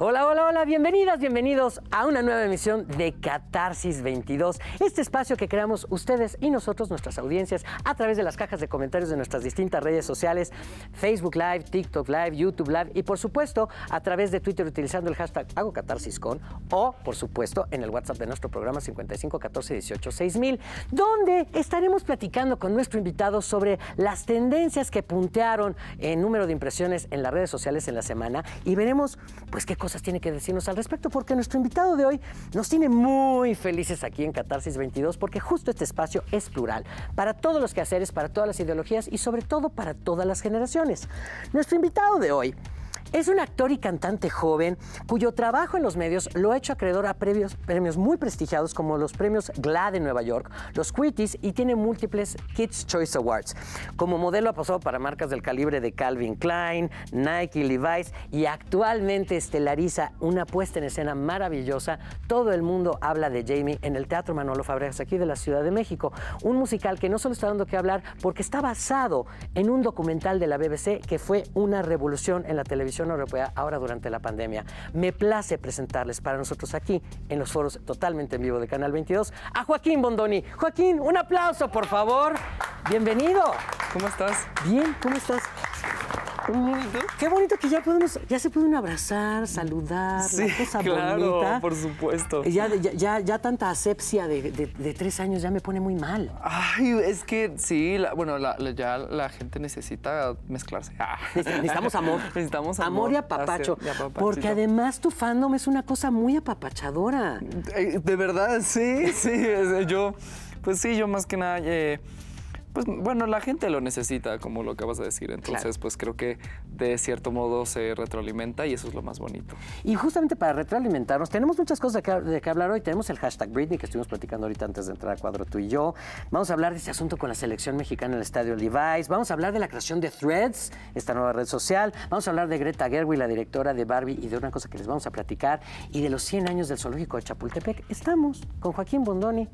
Hola, hola, hola, bienvenidas, bienvenidos a una nueva emisión de Catarsis 22, este espacio que creamos ustedes y nosotros, nuestras audiencias, a través de las cajas de comentarios de nuestras distintas redes sociales, Facebook Live, TikTok Live, YouTube Live y por supuesto a través de Twitter utilizando el hashtag Hago o por supuesto en el WhatsApp de nuestro programa 5514186000, donde estaremos platicando con nuestro invitado sobre las tendencias que puntearon en número de impresiones en las redes sociales en la semana y veremos pues qué cosas tiene que decirnos al respecto, porque nuestro invitado de hoy nos tiene muy felices aquí en Catarsis 22, porque justo este espacio es plural, para todos los quehaceres, para todas las ideologías y sobre todo para todas las generaciones. Nuestro invitado de hoy es un actor y cantante joven cuyo trabajo en los medios lo ha hecho acreedor a premios muy prestigiados como los premios GLAAD de Nueva York, los Quitties y tiene múltiples Kids Choice Awards. Como modelo ha pasado para marcas del calibre de Calvin Klein, Nike, Levi's y actualmente estelariza una puesta en escena maravillosa. Todo el mundo habla de Jamie en el Teatro Manolo Fabregas aquí de la Ciudad de México. Un musical que no solo está dando que hablar porque está basado en un documental de la BBC que fue una revolución en la televisión Europea ahora durante la pandemia. Me place presentarles para nosotros aquí, en los foros totalmente en vivo de Canal 22, a Joaquín Bondoni. Joaquín, un aplauso, por favor. Bienvenido. ¿Cómo estás? Bien, ¿cómo estás? Qué bonito que ya podemos, ya se pueden abrazar, saludar, sí, claro, por supuesto. Ya, ya, ya, tanta asepsia de, tres años ya me pone muy mal. Ay, es que sí, bueno, ya la gente necesita mezclarse. Ah. Necesitamos amor. Necesitamos amor. Amor y apapacho. porque además tu fandom es una cosa muy apapachadora. Eh, de, verdad, sí, sí. Eh, yo, pues sí, yo más que nada... Eh, pues bueno, la gente lo necesita, como lo acabas de decir. Entonces, pues creo que de cierto modo se retroalimenta y eso es lo más bonito. Y justamente para retroalimentarnos, tenemos muchas cosas de que, hablar hoy. Tenemos el hashtag Britney que estuvimos platicando ahorita antes de entrar a cuadro tú y yo. Vamos a hablar de ese asunto con la selección mexicana en el estadio Levi's. Vamos a hablar de la creación de Threads, esta nueva red social. Vamos a hablar de Greta Gerwig, la directora de Barbie, y de una cosa que les vamos a platicar, y de los 100 años del zoológico de Chapultepec. Estamos con Joaquín Bondoni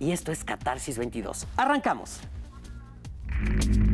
y esto es Catarsis 22. Arrancamos. thank you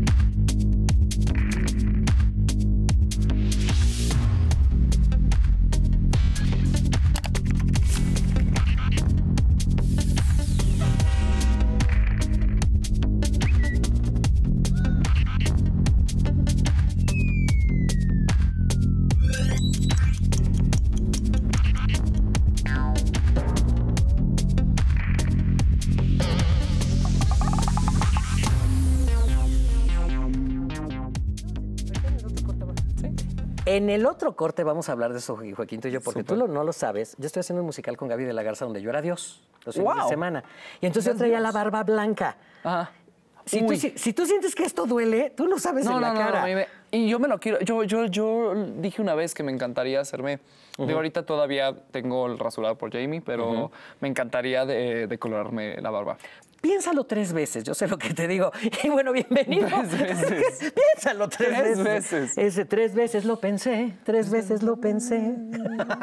En el otro corte vamos a hablar de eso, Joaquín, tú y yo, porque tú no lo sabes. Yo estoy haciendo un musical con Gaby de la Garza donde yo era Dios los fines de semana. Y entonces yo traía la barba blanca. Ajá. Si tú, sientes que esto duele, tú no sabes en la cara. y yo me lo quiero. Yo, yo, yo dije una vez que me encantaría hacerme yo ahorita todavía tengo el rasurado por Jamie, pero me encantaría de, la barba. Piénsalo tres veces, yo sé lo que te digo. Y bueno, bienvenido. Tres veces. Piénsalo tres, veces. Ese tres veces lo pensé, tres veces lo pensé.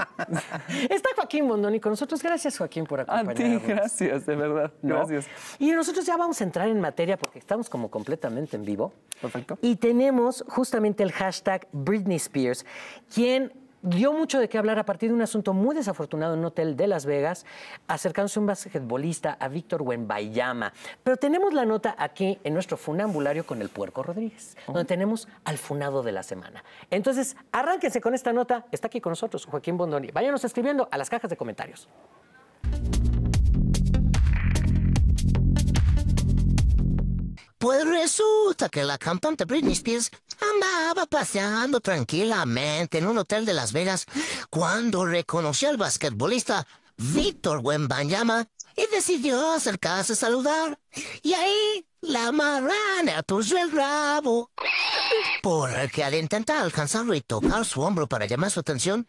Está Joaquín Bondoni con nosotros. Gracias, Joaquín, por acompañarnos. A gracias, de verdad. Gracias. Y nosotros ya vamos a entrar en materia porque estamos como completamente en vivo. Perfecto. Y tenemos justamente el hashtag Britney Spears, quien dio mucho de qué hablar a partir de un asunto muy desafortunado en un hotel de Las Vegas, acercándose un basquetbolista a Víctor Wenbayama. Pero tenemos la nota aquí en nuestro funambulario con el Puerco Rodríguez, oh. donde tenemos al funado de la semana. Entonces, arránquense con esta nota. Está aquí con nosotros Joaquín Bondoni. Váyanos escribiendo a las cajas de comentarios. Pues resulta que la cantante Britney Spears andaba paseando tranquilamente en un hotel de Las Vegas cuando reconoció al basquetbolista Víctor Wembanyama y decidió acercarse a saludar. Y ahí la marrana puso el rabo. Porque al intentar alcanzarlo y tocar su hombro para llamar su atención,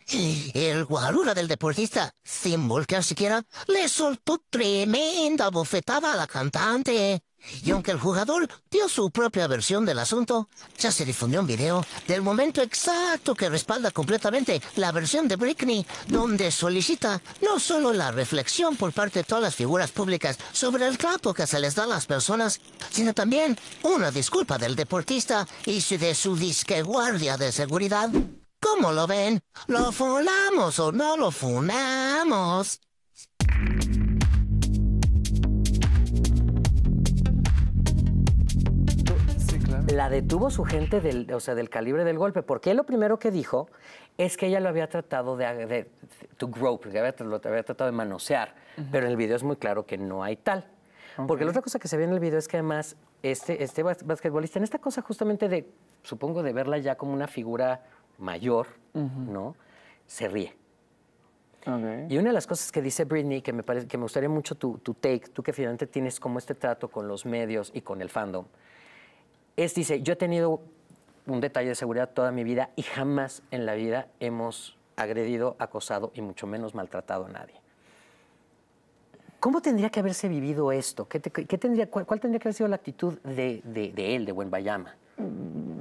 el guarura del deportista, sin volcar siquiera, le soltó tremenda bofetada a la cantante. Y aunque el jugador dio su propia versión del asunto, ya se difundió un video del momento exacto que respalda completamente la versión de Britney, donde solicita no solo la reflexión por parte de todas las figuras públicas sobre el trato que se les da a las personas, sino también una disculpa del deportista y de su disque guardia de seguridad. ¿Cómo lo ven? ¿Lo funamos o no lo funamos? la detuvo su gente del, o sea, del calibre del golpe, porque lo primero que dijo es que ella lo había tratado de, to grope, que había, tratado de manosear, pero en el video es muy claro que no hay tal. Porque la otra cosa que se ve en el video es que además este, este basquetbolista, en esta cosa justamente de, supongo, de verla ya como una figura mayor, ¿no? Se ríe. Y una de las cosas que dice Britney, que me, que me gustaría mucho tu, tu, take, tú que finalmente tienes como este trato con los medios y con el fandom, es, dice, yo he tenido un detalle de seguridad toda mi vida y jamás en la vida hemos agredido, acosado y mucho menos maltratado a nadie. ¿Cómo tendría que haberse vivido esto? ¿Qué, tendría, cuál, tendría que haber sido la actitud de, él, de Buen Bayama?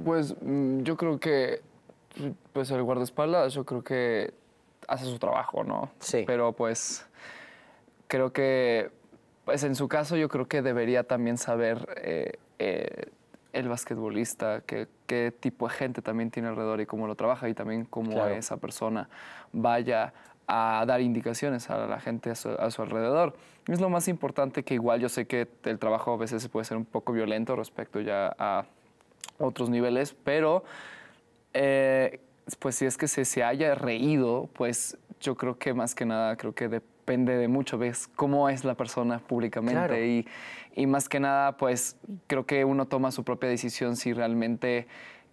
Pues mm, yo creo que pues el guardaespaldas yo creo que hace su trabajo, ¿no? Sí. Pero pues creo que, pues en su caso yo creo que debería también saber eh, eh, el basquetbolista, qué, qué, tipo de gente también tiene alrededor y cómo lo trabaja y también cómo esa persona vaya a dar indicaciones a la gente a su, alrededor. Es lo más importante que igual yo sé que el trabajo a veces puede ser un poco violento respecto ya a otros niveles, pero eh, pues si es que se, se haya reído, pues yo creo que más que nada creo que de depende de mucho, ves cómo es la persona públicamente y, y más que nada, pues creo que uno toma su propia decisión si realmente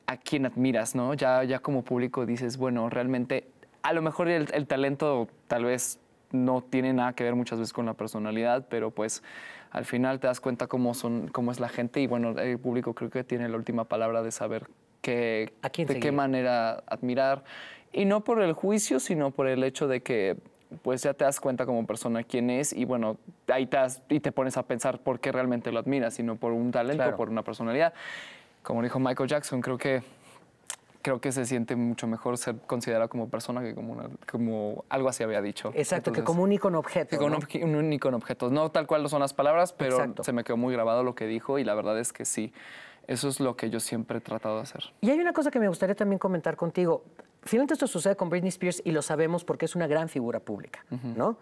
a quién admiras, ¿no? Ya, ya como público dices, bueno, realmente a lo mejor el, talento tal vez no tiene nada que ver muchas veces con la personalidad, pero pues al final te das cuenta cómo, son, cómo es la gente y bueno, el público creo que tiene la última palabra de saber que, de qué manera admirar. Y no por el juicio, sino por el hecho de que pues ya te das cuenta como persona quién es y bueno, ahí te, y te pones a pensar por qué realmente lo admiras, sino por un talento, o por una personalidad. Como dijo Michael Jackson, creo que creo que se siente mucho mejor ser considerado como persona que como, como algo así había dicho. Exacto, que como un icono objeto. un, icono objeto. No tal cual lo son las palabras, pero se me quedó muy grabado lo que dijo y la verdad es que sí. Eso es lo que yo siempre he tratado de hacer. Y hay una cosa que me gustaría también comentar contigo finalmente esto sucede con Britney Spears y lo sabemos porque es una gran figura pública, ¿no?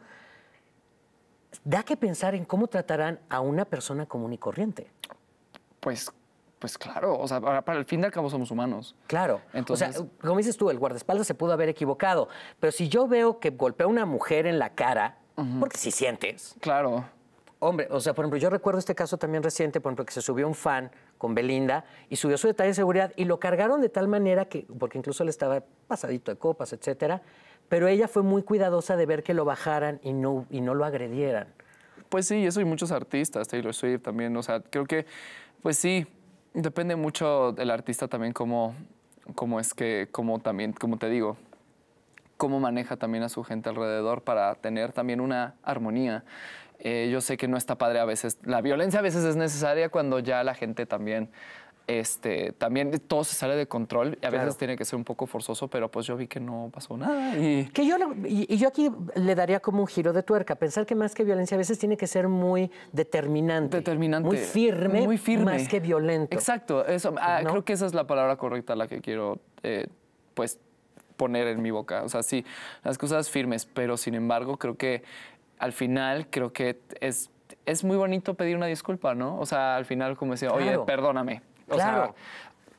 Da que pensar en cómo tratarán a una persona común y corriente. Pues, pues claro, o sea, para, el fin del cabo somos humanos. Claro. Entonces... O sea, como dices tú, el guardaespaldas se pudo haber equivocado, pero si yo veo que golpea a una mujer en la cara, porque si sientes. Claro. Hombre, o sea, por ejemplo, yo recuerdo este caso también reciente, por ejemplo, que se subió un fan con Belinda y subió su detalle de seguridad y lo cargaron de tal manera que, porque incluso le estaba pasadito de copas, etcétera, pero ella fue muy cuidadosa de ver que lo bajaran y no, y no lo agredieran. Pues sí, eso hay muchos artistas, Taylor Swift también, o sea, creo que, pues sí, depende mucho del artista también cómo, cómo es que, cómo también, como te digo, cómo maneja también a su gente alrededor para tener también una armonía eh, yo sé que no está padre a veces. La violencia a veces es necesaria cuando ya la gente también, este, también todo se sale de control. Y a veces tiene que ser un poco forzoso, pero pues yo vi que no pasó nada. Y... Que yo yo aquí le daría como un giro de tuerca. Pensar que más que violencia a veces tiene que ser muy determinante. Determinante. Muy firme. Muy firme. Más que violento. Exacto. Eso, ah, Creo que esa es la palabra correcta la que quiero, eh, pues poner en mi boca. O sea, sí, las cosas firmes, pero sin embargo creo que al final creo que es, es muy bonito pedir una disculpa, ¿no? O sea, al final como decía, oye, perdóname. O sea,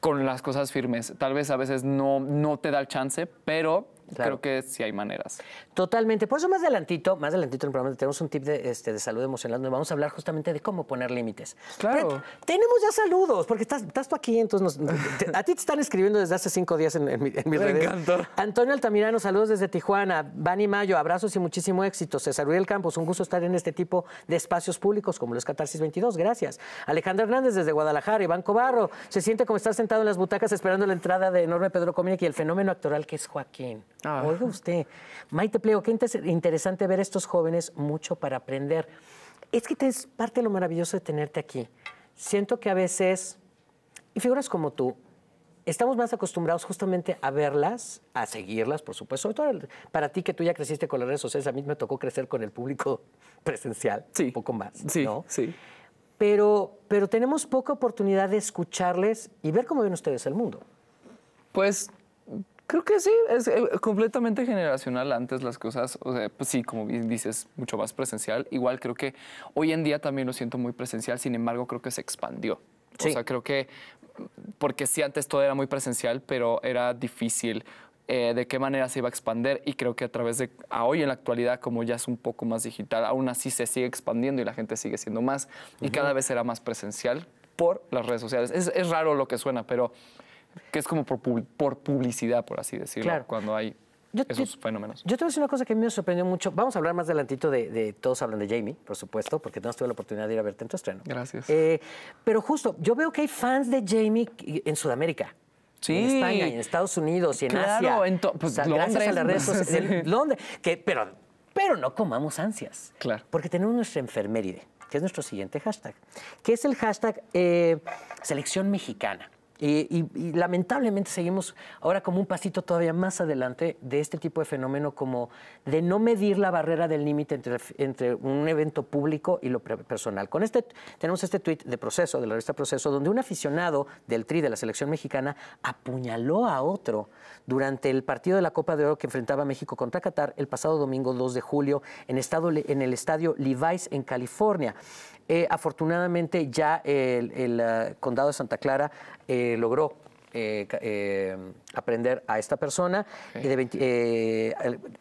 con las cosas firmes. Tal vez a veces no, no te da el chance, pero Creo que sí hay maneras. Totalmente. Por eso más adelantito, más adelantito en el programa tenemos un tip de, este, salud emocional donde vamos a hablar justamente de cómo poner límites. Claro. tenemos ya saludos, porque estás, tú aquí, entonces a ti te están escribiendo desde hace cinco días en, mi, en Me Antonio Altamirano, saludos desde Tijuana. Bani Mayo, abrazos y muchísimo éxito. César Uriel Campos, un gusto estar en este tipo de espacios públicos como los Catarsis 22, gracias. Alejandra Hernández desde Guadalajara, Iván Cobarro, se siente como estar sentado en las butacas esperando la entrada de enorme Pedro Comín y el fenómeno actoral que es Joaquín. Ah. Oiga usted, Maite Pleo, qué interesante ver a estos jóvenes, mucho para aprender. Es que es parte de lo maravilloso de tenerte aquí. Siento que a veces, y figuras como tú, estamos más acostumbrados justamente a verlas, a seguirlas, por supuesto. para ti, que tú ya creciste con las redes sociales, a mí me tocó crecer con el público presencial, un poco más. Sí, ¿no? sí. Pero, pero tenemos poca oportunidad de escucharles y ver cómo ven ustedes el mundo. Pues Creo que sí, es eh, completamente generacional. Antes las cosas, o sea, pues sí, como dices, mucho más presencial. Igual creo que hoy en día también lo siento muy presencial, sin embargo creo que se expandió. O sea, creo que, porque sí, antes todo era muy presencial, pero era difícil eh, de qué manera se iba a expandir y creo que a través de hoy en la actualidad como ya es un poco más digital aún así se sigue expandiendo y la gente sigue siendo más y cada vez será más presencial por las redes sociales es raro lo que suena pero que es como por, publicidad, por así decirlo, cuando hay esos fenómenos. Yo te voy a decir una cosa que a mí me sorprendió mucho. Vamos a hablar más adelantito de, todos hablan de Jamie, por supuesto, porque no tuve la oportunidad de ir a verte en tu estreno. Gracias. Eh, pero justo, yo veo que hay fans de Jamie en Sudamérica. Sí. En España, en Estados Unidos y en claro, En pues, Gracias a las redes sociales. Londres. pero, no comamos ansias. Claro. Porque tenemos nuestra enfermeride, que es nuestro siguiente hashtag, que es el hashtag eh, selección mexicana. Eh, y, lamentablemente seguimos ahora como un pasito todavía más adelante de este tipo de fenómeno como de no medir la barrera del límite entre, entre, un evento público y lo personal. Con este tenemos este tuit de proceso, de la revista Proceso, donde un aficionado del TRI de la selección mexicana apuñaló a otro durante el partido de la Copa de Oro que enfrentaba México contra Qatar el pasado domingo 2 de julio en, estado, en el estadio Levi's en California. Eh, afortunadamente ya el, eh, condado de Santa Clara eh, eh, logró eh, eh, aprender a esta persona.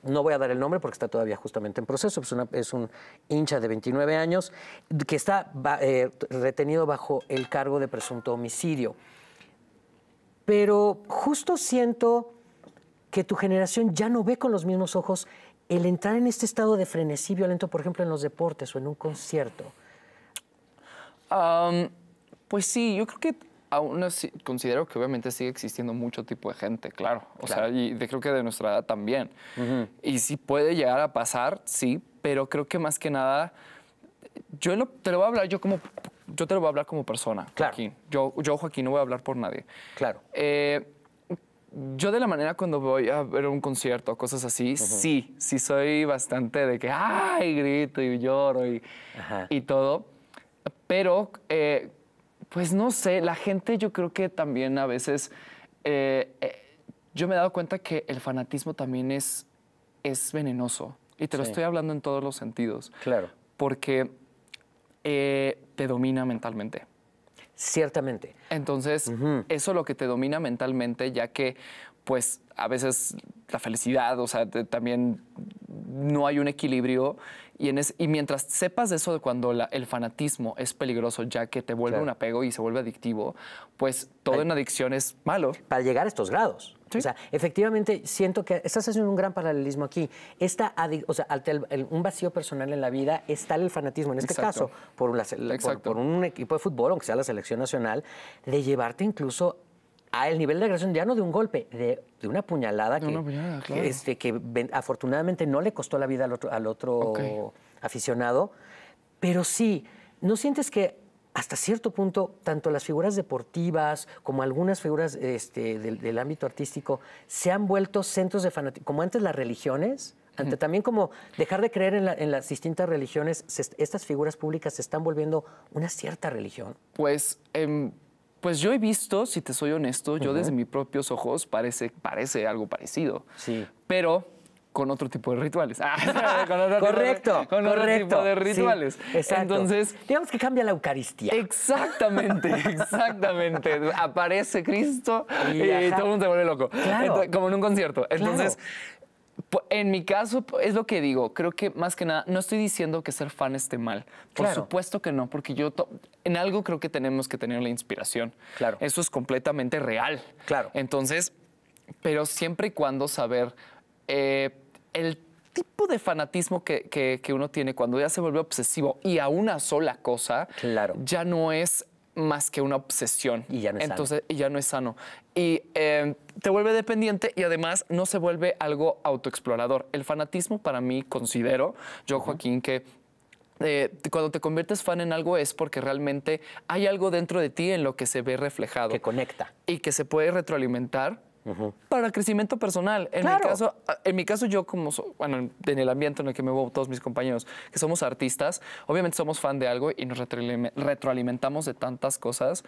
no voy a dar el nombre porque está todavía justamente en proceso, pues es un hincha de 29 años que está retenido bajo el cargo de presunto homicidio. Pero justo siento que tu generación ya no ve con los mismos ojos el entrar en este estado de frenesí violento, por ejemplo, en los deportes o en un concierto. pues sí, yo creo que aún considero que obviamente sigue existiendo mucho tipo de gente, claro. O sea, y creo que de nuestra edad también. Y si puede llegar a pasar, sí, pero creo que más que nada, yo te lo voy a hablar yo como, yo te lo voy a hablar como persona, claro. Joaquín. Yo, yo, Joaquín, no voy a hablar por nadie. Claro. Eh, yo de la manera cuando voy a ver un concierto, o cosas así, sí, sí soy bastante de que, ay, grito y lloro y, todo. Pero eh, pues no sé, la gente yo creo que también a veces, eh, eh, yo me he dado cuenta que el fanatismo también es, es venenoso. Y te lo estoy hablando en todos los sentidos. Claro. Porque eh, te domina mentalmente. Ciertamente. Entonces, eso es lo que te domina mentalmente, ya que pues a veces la felicidad, o sea, también no hay un equilibrio y, mientras sepas eso de cuando el fanatismo es peligroso, ya que te vuelve un apego y se vuelve adictivo, pues todo en adicción es malo. Para llegar a estos grados. O sea, efectivamente, siento que estás haciendo un gran paralelismo aquí. Esta, o sea, un vacío personal en la vida está el fanatismo, en este caso, por, por un equipo de fútbol, aunque sea la selección nacional, de llevarte incluso a el nivel de agresión ya no de un golpe, de, una puñalada, que, este, afortunadamente no le costó la vida al otro, aficionado. Pero sí, ¿no sientes que hasta cierto punto, tanto las figuras deportivas como algunas figuras este, del, ámbito artístico se han vuelto centros de fanatismo, como antes las religiones? Ante, también como dejar de creer en, las distintas religiones, estas figuras públicas se están volviendo una cierta religión. Pues em, pues yo he visto, si te soy honesto, yo desde mis propios ojos parece, parece algo parecido. Sí. Pero con otro tipo de rituales. Ah, correcto, con Otro tipo de rituales. Entonces, digamos que cambia la Eucaristía. Exactamente, exactamente. Aparece Cristo y, todo el mundo se vuelve loco. como en un concierto. Entonces, en mi caso, es lo que digo. Creo que más que nada, no estoy diciendo que ser fan esté mal. Por supuesto que no, porque yo en algo creo que tenemos que tener la inspiración. Claro. Eso es completamente real. Claro. Entonces, pero siempre y cuando saber eh, el tipo de fanatismo que, que, uno tiene cuando ya se vuelve obsesivo y a una sola cosa, claro. ya no es más que una obsesión. Y ya no es Entonces, ya no es sano. Y em, te vuelve dependiente y además no se vuelve algo autoexplorador. El fanatismo para mí considero, yo Joaquín, que eh, cuando te conviertes fan en algo es porque realmente hay algo dentro de ti en lo que se ve reflejado. Que conecta. Y que se puede retroalimentar para el Para crecimiento personal. En, mi caso, en mi caso, yo como, bueno, en el ambiente en el que me voy todos mis compañeros, que somos artistas, obviamente somos fan de algo y nos retroalimentamos de tantas cosas,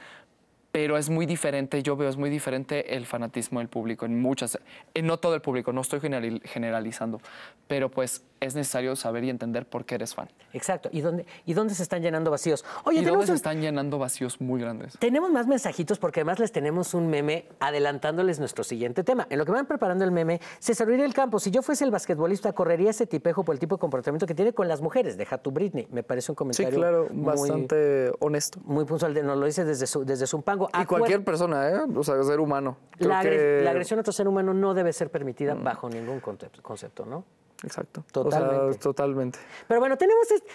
pero es muy diferente, yo veo, es muy diferente el fanatismo del público en muchas, en no todo el público, no estoy generalizando, pero pues es necesario saber y entender por qué eres fan. Exacto, y dónde, y dónde se están llenando vacíos. Oye, ¿Y dónde se están llenando vacíos muy grandes. Tenemos más mensajitos porque además les tenemos un meme adelantándoles nuestro siguiente tema. En lo que van preparando el meme, se serviría el campo, si yo fuese el basquetbolista, correría ese tipejo por el tipo de comportamiento que tiene con las mujeres, deja tu Britney. Me parece un comentario sí, claro, bastante honesto. Muy puntual, nos lo dice desde su, desde su pango. Y cualquier persona, ¿eh? O sea, ser humano. La, agresión a otro ser humano no debe ser permitida mm. bajo ningún concepto, ¿no? Exacto. Totalmente. totalmente. Pero bueno, tenemos. Este...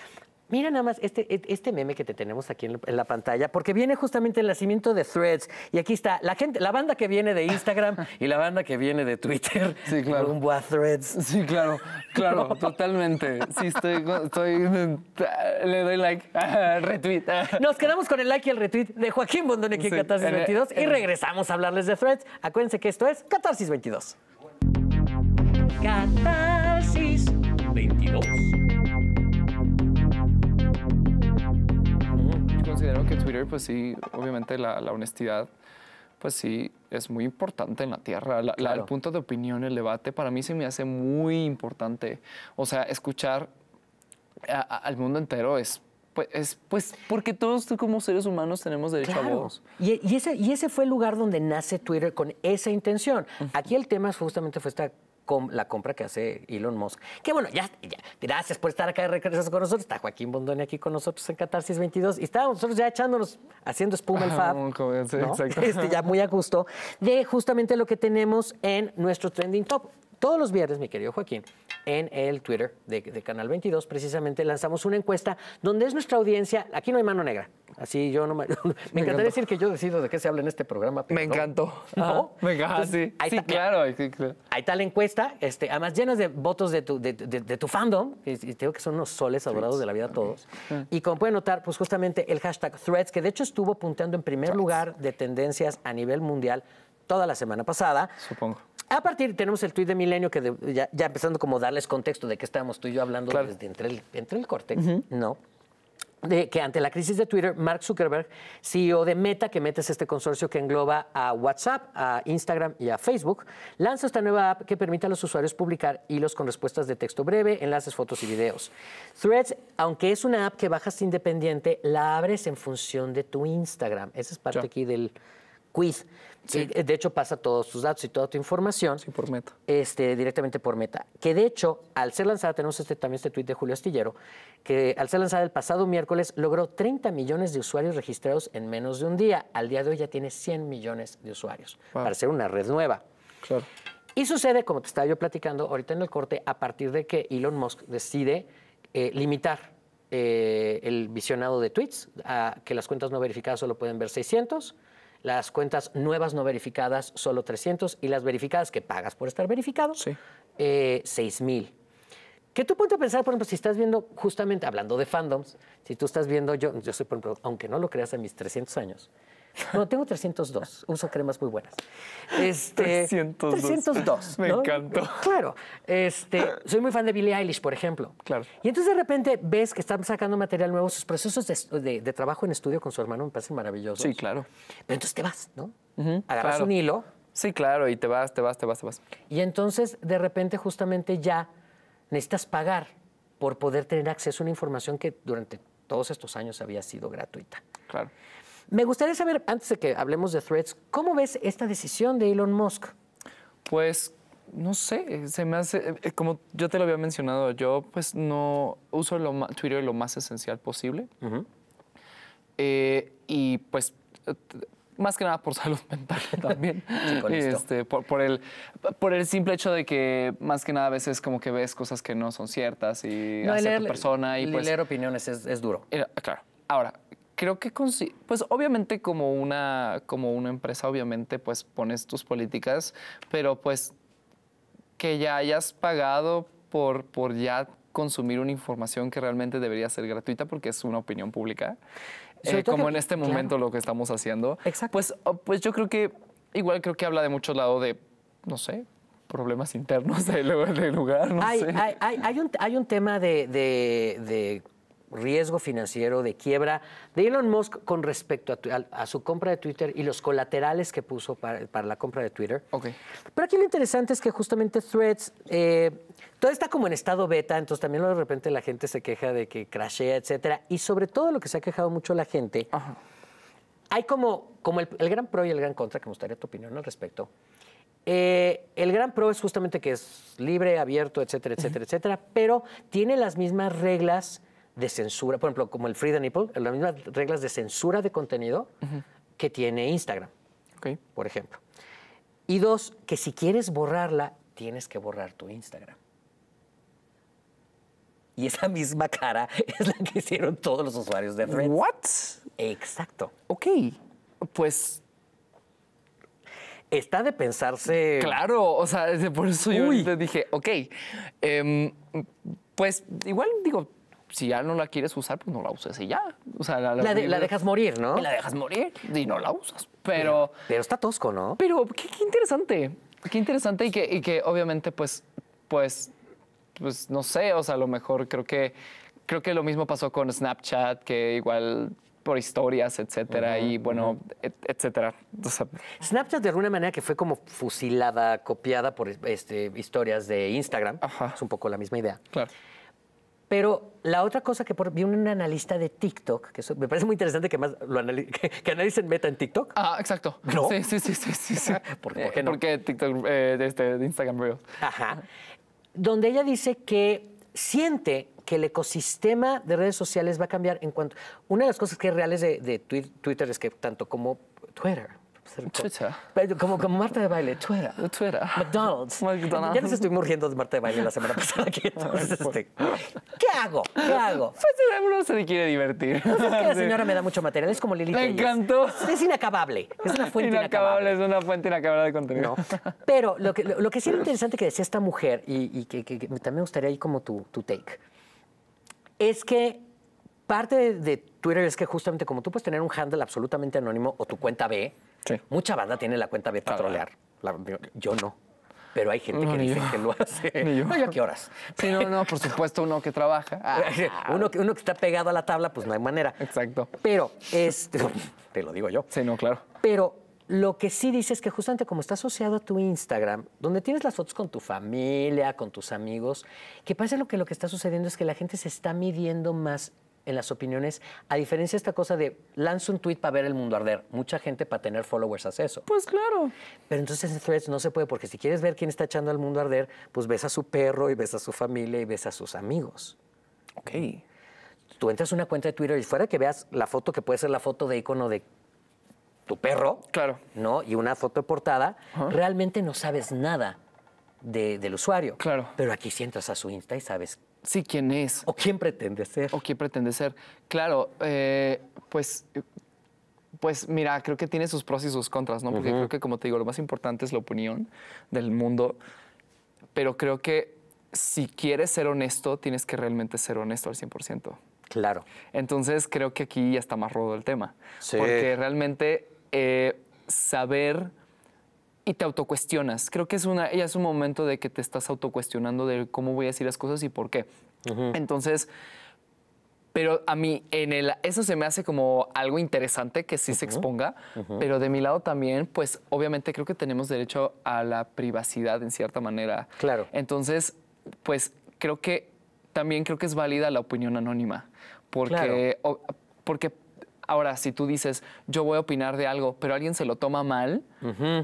Mira nada más este, e, este meme que te tenemos aquí en la pantalla, porque viene justamente el nacimiento de Threads. Y aquí está la gente, la banda que viene de Instagram y la banda que viene de Twitter. Sí, claro. Rumbo a Threads. Sí, claro, claro, totalmente. Sí, estoy, estoy, Le doy like, retweet. Nos quedamos con el like y el retweet de Joaquín Bondón que Catarsis 22 y regresamos a hablarles de Threads. Acuérdense que esto es Catarsis 22. Catarsis 22. considero que Twitter, pues sí, obviamente la, honestidad, pues sí, es muy importante en la Tierra. el punto de opinión, el debate, para mí se me hace muy importante. O sea, escuchar al mundo entero es pues, pues porque todos como seres humanos tenemos derecho a voz. Y, y, ese, y ese fue el lugar donde nace Twitter con esa intención. Aquí el tema justamente fue esta la compra que hace Elon Musk. Que bueno, ya, ya, gracias por estar acá de regreso con nosotros. Está Joaquín Bondoni aquí con nosotros en Catarsis 22 y estábamos nosotros ya echándonos, haciendo espuma el ah, Fab. Este, ya muy a gusto, de justamente lo que tenemos en nuestro trending top todos los viernes, mi querido Joaquín, en el Twitter de, Canal 22, precisamente lanzamos una encuesta donde es nuestra audiencia. Aquí no hay mano negra. Así yo no me. encantaría decir que yo decido de qué se habla en este programa. me encantó. ¿No? Me encanta, sí, claro, Hay claro. Ahí está encuesta, este, además llenas de votos de tu, de, tu fandom, y, te digo que son unos soles adorados de la vida a todos. Ah. Y como pueden notar, pues justamente el hashtag Threads, que de hecho estuvo punteando en primer lugar de tendencias a nivel mundial toda la semana pasada. Supongo. A partir, tenemos el tuit de Milenio, que ya, empezando como darles contexto de qué estábamos tú y yo hablando desde entre el, entre el corte, ¿no? De que ante la crisis de Twitter, Mark Zuckerberg, CEO de Meta, que metes este consorcio que engloba a WhatsApp, a Instagram y a Facebook, lanza esta nueva app que permite a los usuarios publicar hilos con respuestas de texto breve, enlaces, fotos y videos. Threads, aunque es una app que bajas independiente, la abres en función de tu Instagram. Esa es parte aquí del quiz. Sí. Eh, de hecho, pasa todos tus datos y toda tu información. Sí, por meta. Este, directamente por meta. Que de hecho, al ser lanzada, tenemos este, también este tuit de Julio Astillero, que al ser lanzada el pasado miércoles logró 30 millones de usuarios registrados en menos de un día. Al día de hoy ya tiene 100 millones de usuarios para ser una red nueva. Y sucede, como te estaba yo platicando ahorita en el corte, a partir de que Elon Musk decide eh, limitar eh, el visionado de tweets, a que las cuentas no verificadas solo pueden ver 600 las cuentas nuevas no verificadas solo 300 y las verificadas que pagas por estar verificado, 6,000. eh, mil. tú puedes a pensar, por ejemplo, si estás viendo, justamente hablando de fandoms, si tú estás viendo, yo, yo soy, por ejemplo, aunque no lo creas, en mis 300 años, no, tengo 302. Uso cremas muy buenas. 302. Este, me encantó. Claro. Este, soy muy fan de Billie Eilish, por ejemplo. Claro. Y entonces de repente ves que están sacando material nuevo. Sus procesos de, trabajo en estudio con su hermano me parecen maravillosos. Sí, claro. Pero entonces te vas, ¿no? Agarras un hilo. Sí, claro. Y te vas, te vas, te vas, te vas. Y entonces de repente justamente ya necesitas pagar por poder tener acceso a una información que durante todos estos años había sido gratuita. Claro. Me gustaría saber, antes de que hablemos de Threads, ¿cómo ves esta decisión de Elon Musk? Pues no sé, se me hace, eh, como yo te lo había mencionado, yo pues no uso lo Twitter lo más esencial posible. Eh, y pues eh, más que nada por salud mental también. Este, por, el, por el simple hecho de que más que nada a veces como que ves cosas que no son ciertas y no, hacia tu persona. Y pues leer opiniones es, duro. claro. Ahora, creo que, pues obviamente como una, como una empresa, obviamente pues pones tus políticas, pero pues que ya hayas pagado por, por ya consumir una información que realmente debería ser gratuita porque es una opinión pública, eh, como en este momento lo que estamos haciendo. Exacto. Pues, pues yo creo que, igual creo que habla de mucho lado de, no sé, problemas internos del, lugar, no hay, Hay, hay, un, hay un tema de, de riesgo financiero de quiebra de Elon Musk con respecto a, su compra de Twitter y los colaterales que puso para, la compra de Twitter. Okay. Pero aquí lo interesante es que justamente Threads, eh, todo está como en estado beta, entonces también de repente la gente se queja de que crashea, etcétera. Y sobre todo lo que se ha quejado mucho la gente, hay como, como el, gran pro y el gran contra, que me gustaría tu opinión al respecto. Eh, el gran pro es justamente que es libre, abierto, etcétera, etcétera, etcétera, pero tiene las mismas reglas de censura, por ejemplo, como el Free the Nipple, las mismas reglas de censura de contenido que tiene Instagram, por ejemplo. Y dos, que si quieres borrarla, tienes que borrar tu Instagram. Y esa misma cara es la que hicieron todos los usuarios de Threads. ¿What? Exacto. Ok, pues... Está de pensarse... Claro, o sea, por eso yo dije, ok, em, pues igual digo, si ya no la quieres usar, pues no la uses y ya. O sea, la, dejas morir, ¿no? La dejas morir y no la usas. Pero. Pero está tosco, ¿no? Pero qué, interesante. Qué interesante y que, obviamente, pues, pues, pues, no sé, o sea, a lo mejor creo que. Creo que lo mismo pasó con Snapchat, que igual por historias, etcétera, y bueno, etcétera. Snapchat de alguna manera que fue como fusilada, copiada por este, historias de Instagram. Es un poco la misma idea. Claro. Pero la otra cosa que por, vi un analista de TikTok, que me parece muy interesante que más lo analicen meta en TikTok. Ah, exacto. Sí, sí, sí, sí, sí. ¿Por, qué Porque TikTok eh, este, de, Instagram Reels. Ajá. Donde ella dice que siente que el ecosistema de redes sociales va a cambiar en cuanto... Una de las cosas que es reales de Twitter es que tanto como Twitter, Twitter. Como, como Marta de baile, Twitter. Twitter. McDonald's. McDonald's. Ya les estoy muriendo de Marta de baile la semana pasada aquí. Este, ¿Qué hago? ¿Qué hago? Pues uno se le quiere divertir. Pues es que la señora me da mucho material. Es como Lili Me encantó. Es inacabable. Es una fuente inacabable. Es una fuente inacabable de contenido. Pero lo que, lo, que sí era interesante que decía esta mujer, y, que, también me gustaría ahí como tu, tu take, es que parte de Twitter es que justamente como tú puedes tener un handle absolutamente anónimo o tu cuenta B, Mucha banda tiene la cuenta de a yo no. Pero hay gente que dice que lo hace. a qué horas. Sí, no, no, por supuesto, uno que trabaja. Ah. Uno, que está pegado a la tabla, pues no hay manera. Exacto. Pero, este, te lo digo yo. Sí, no, claro. Pero lo que sí dice es que justamente como está asociado a tu Instagram, donde tienes las fotos con tu familia, con tus amigos, que pasa lo que lo que está sucediendo es que la gente se está midiendo más en las opiniones, a diferencia de esta cosa de lanza un tweet para ver el mundo arder. Mucha gente para tener followers hace eso. Pues claro. Pero entonces en Threads no se puede, porque si quieres ver quién está echando al mundo arder, pues ves a su perro y ves a su familia y ves a sus amigos. Ok. Tú entras a una cuenta de Twitter y fuera que veas la foto, que puede ser la foto de icono de tu perro, claro. ¿no? Y una foto de portada, realmente no sabes nada del usuario. Claro. Pero aquí si entras a su Insta y sabes Sí, quién es. O quién pretende ser. O quién pretende ser. Claro, eh, pues, pues mira, creo que tiene sus pros y sus contras, ¿no? Porque creo que, como te digo, lo más importante es la opinión del mundo. Pero creo que si quieres ser honesto, tienes que realmente ser honesto al 100%. Claro. Entonces creo que aquí ya está más rodo el tema. Porque realmente eh, saber y te autocuestionas. Creo que es una, ya es un momento de que te estás autocuestionando de cómo voy a decir las cosas y por qué. Entonces, pero a mí en el eso se me hace como algo interesante que sí se exponga, pero de mi lado también, pues obviamente creo que tenemos derecho a la privacidad en cierta manera. Claro. Entonces, pues creo que también creo que es válida la opinión anónima, porque porque Ahora, si tú dices, yo voy a opinar de algo, pero alguien se lo toma mal,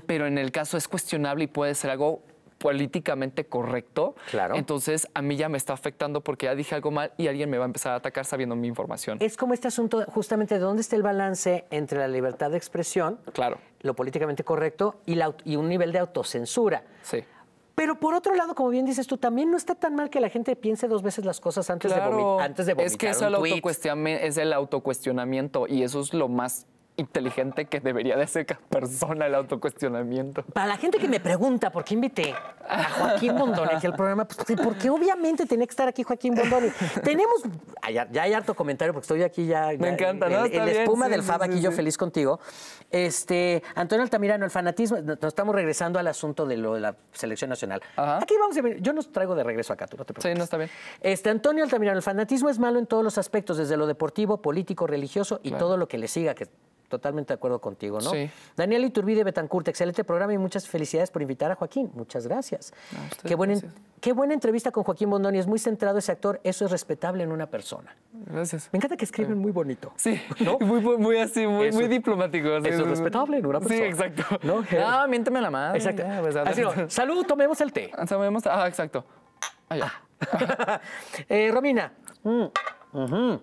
pero en el caso es cuestionable y puede ser algo políticamente correcto. Claro. Entonces, a mí ya me está afectando porque ya dije algo mal y alguien me va a empezar a atacar sabiendo mi información. Es como este asunto, justamente, de dónde está el balance entre la libertad de expresión, claro. lo políticamente correcto y, la, y un nivel de autocensura. Sí. Pero por otro lado, como bien dices tú, también no está tan mal que la gente piense dos veces las cosas antes, de, vomitar, antes de Es que es el, es el autocuestionamiento y eso es lo más inteligente que debería de hacer persona el autocuestionamiento. Para la gente que me pregunta por qué invité a Joaquín Bondoni aquí al programa, pues, porque obviamente tenía que estar aquí Joaquín Bondón. Tenemos, ya, hay harto comentario porque estoy aquí ya. Me encanta, ¿no? El la espuma del Fab, aquí yo feliz contigo. Este, Antonio Altamirano, el fanatismo, nos estamos regresando al asunto de, lo, de la selección nacional. Aquí vamos a venir, yo nos traigo de regreso acá, tú no te preocupes. Sí, no está bien. Este, Antonio Altamirano, el fanatismo es malo en todos los aspectos, desde lo deportivo, político, religioso y todo lo que le siga, que totalmente de acuerdo contigo, ¿no? Sí. Daniel Iturbide Betancourt, excelente programa y muchas felicidades por invitar a Joaquín. Muchas gracias. qué, buena, qué buena entrevista con Joaquín Bondoni. Es muy centrado ese actor. Eso es respetable en una persona. Gracias. Me encanta que escriben muy bonito. Sí, muy, muy, así, muy, diplomático. eso es respetable en una persona. Sí, exacto. No, ah, miénteme la madre. Exacto. Pues, Salud, tomemos el té. Ah, tomemos, ah, exacto. Ah. eh, Romina. Mm,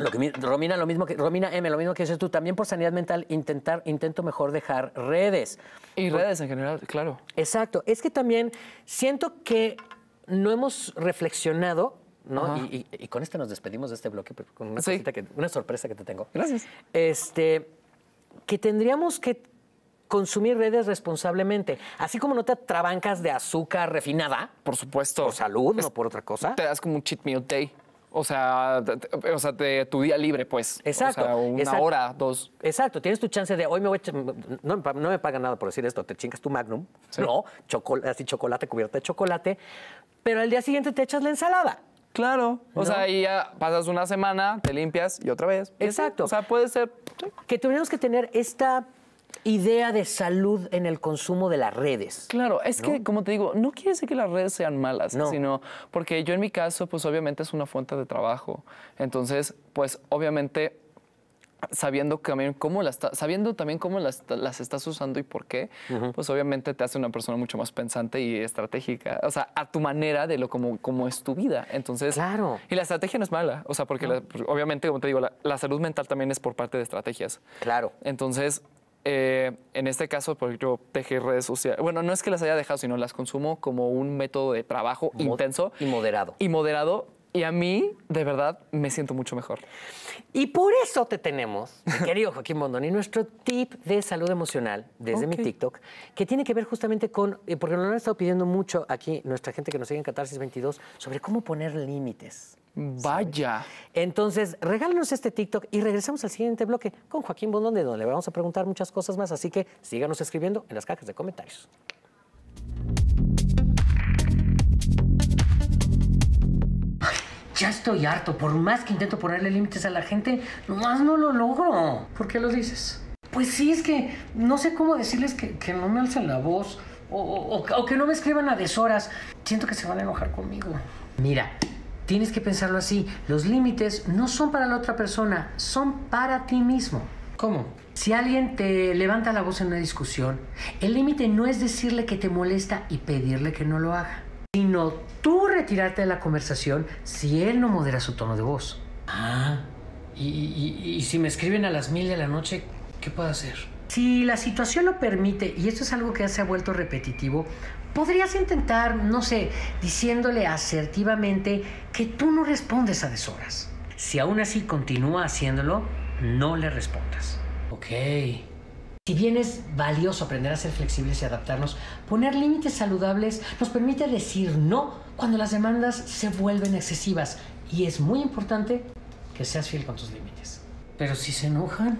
lo que, Romina, lo mismo que, Romina M, lo mismo que dices tú, también por sanidad mental, intentar, intento mejor dejar redes. Y redes en general, claro. Exacto. Es que también siento que no hemos reflexionado, ¿no? Y, con esto nos despedimos de este bloque, con una, que, una sorpresa que te tengo. Gracias. Este, que tendríamos que consumir redes responsablemente. Así como no te atrabancas de azúcar refinada. Por supuesto. Por salud, no por otra cosa. Te das como un cheat meal o sea, o sea tu día libre, pues. Exacto. O sea, una hora, dos. Exacto. Tienes tu chance de hoy me voy a. No, me pagan nada por decir esto. Te chingas tu magnum, ¿no? así chocolate, cubierta de chocolate. Pero al día siguiente te echas la ensalada. Claro. O sea, ahí ya pasas una semana, te limpias y otra vez. Exacto. O sea, puede ser. Que tenemos que tener esta idea de salud en el consumo de las redes. Claro, es que, como te digo, no quiere decir que las redes sean malas, sino porque yo en mi caso, pues obviamente es una fuente de trabajo. Entonces, pues obviamente sabiendo también cómo las sabiendo también cómo las, estás usando y por qué, pues obviamente te hace una persona mucho más pensante y estratégica, o sea, a tu manera de lo como, como es tu vida. Entonces, claro. Y la estrategia no es mala, o sea, porque obviamente, como te digo, la, salud mental también es por parte de estrategias. Claro. Entonces, eh, en este caso, porque yo dejé redes sociales. Bueno, no es que las haya dejado, sino las consumo como un método de trabajo intenso. Y moderado. Y moderado, y a mí, de verdad, me siento mucho mejor. Y por eso te tenemos, querido Joaquín Bondoni, nuestro tip de salud emocional desde mi TikTok, que tiene que ver justamente con, eh, porque nos lo han estado pidiendo mucho aquí nuestra gente que nos sigue en Catarsis 22, sobre cómo poner límites. Vaya. Entonces, regálanos este TikTok y regresamos al siguiente bloque con Joaquín de donde le vamos a preguntar muchas cosas más. Así que síganos escribiendo en las cajas de comentarios. Ya estoy harto. Por más que intento ponerle límites a la gente, nomás no lo logro. ¿Por qué lo dices? Pues sí, es que no sé cómo decirles que, que no me alcen la voz o, o, o que no me escriban a deshoras. Siento que se van a enojar conmigo. Mira, tienes que pensarlo así. Los límites no son para la otra persona, son para ti mismo. ¿Cómo? Si alguien te levanta la voz en una discusión, el límite no es decirle que te molesta y pedirle que no lo haga sino tú retirarte de la conversación si él no modera su tono de voz. Ah, y, y, y si me escriben a las mil de la noche, ¿qué puedo hacer? Si la situación lo permite, y esto es algo que ya se ha vuelto repetitivo, podrías intentar, no sé, diciéndole asertivamente que tú no respondes a deshoras. Si aún así continúa haciéndolo, no le respondas. Ok. Si bien es valioso aprender a ser flexibles y adaptarnos, poner límites saludables nos permite decir no cuando las demandas se vuelven excesivas y es muy importante que seas fiel con tus límites. Pero si se enojan,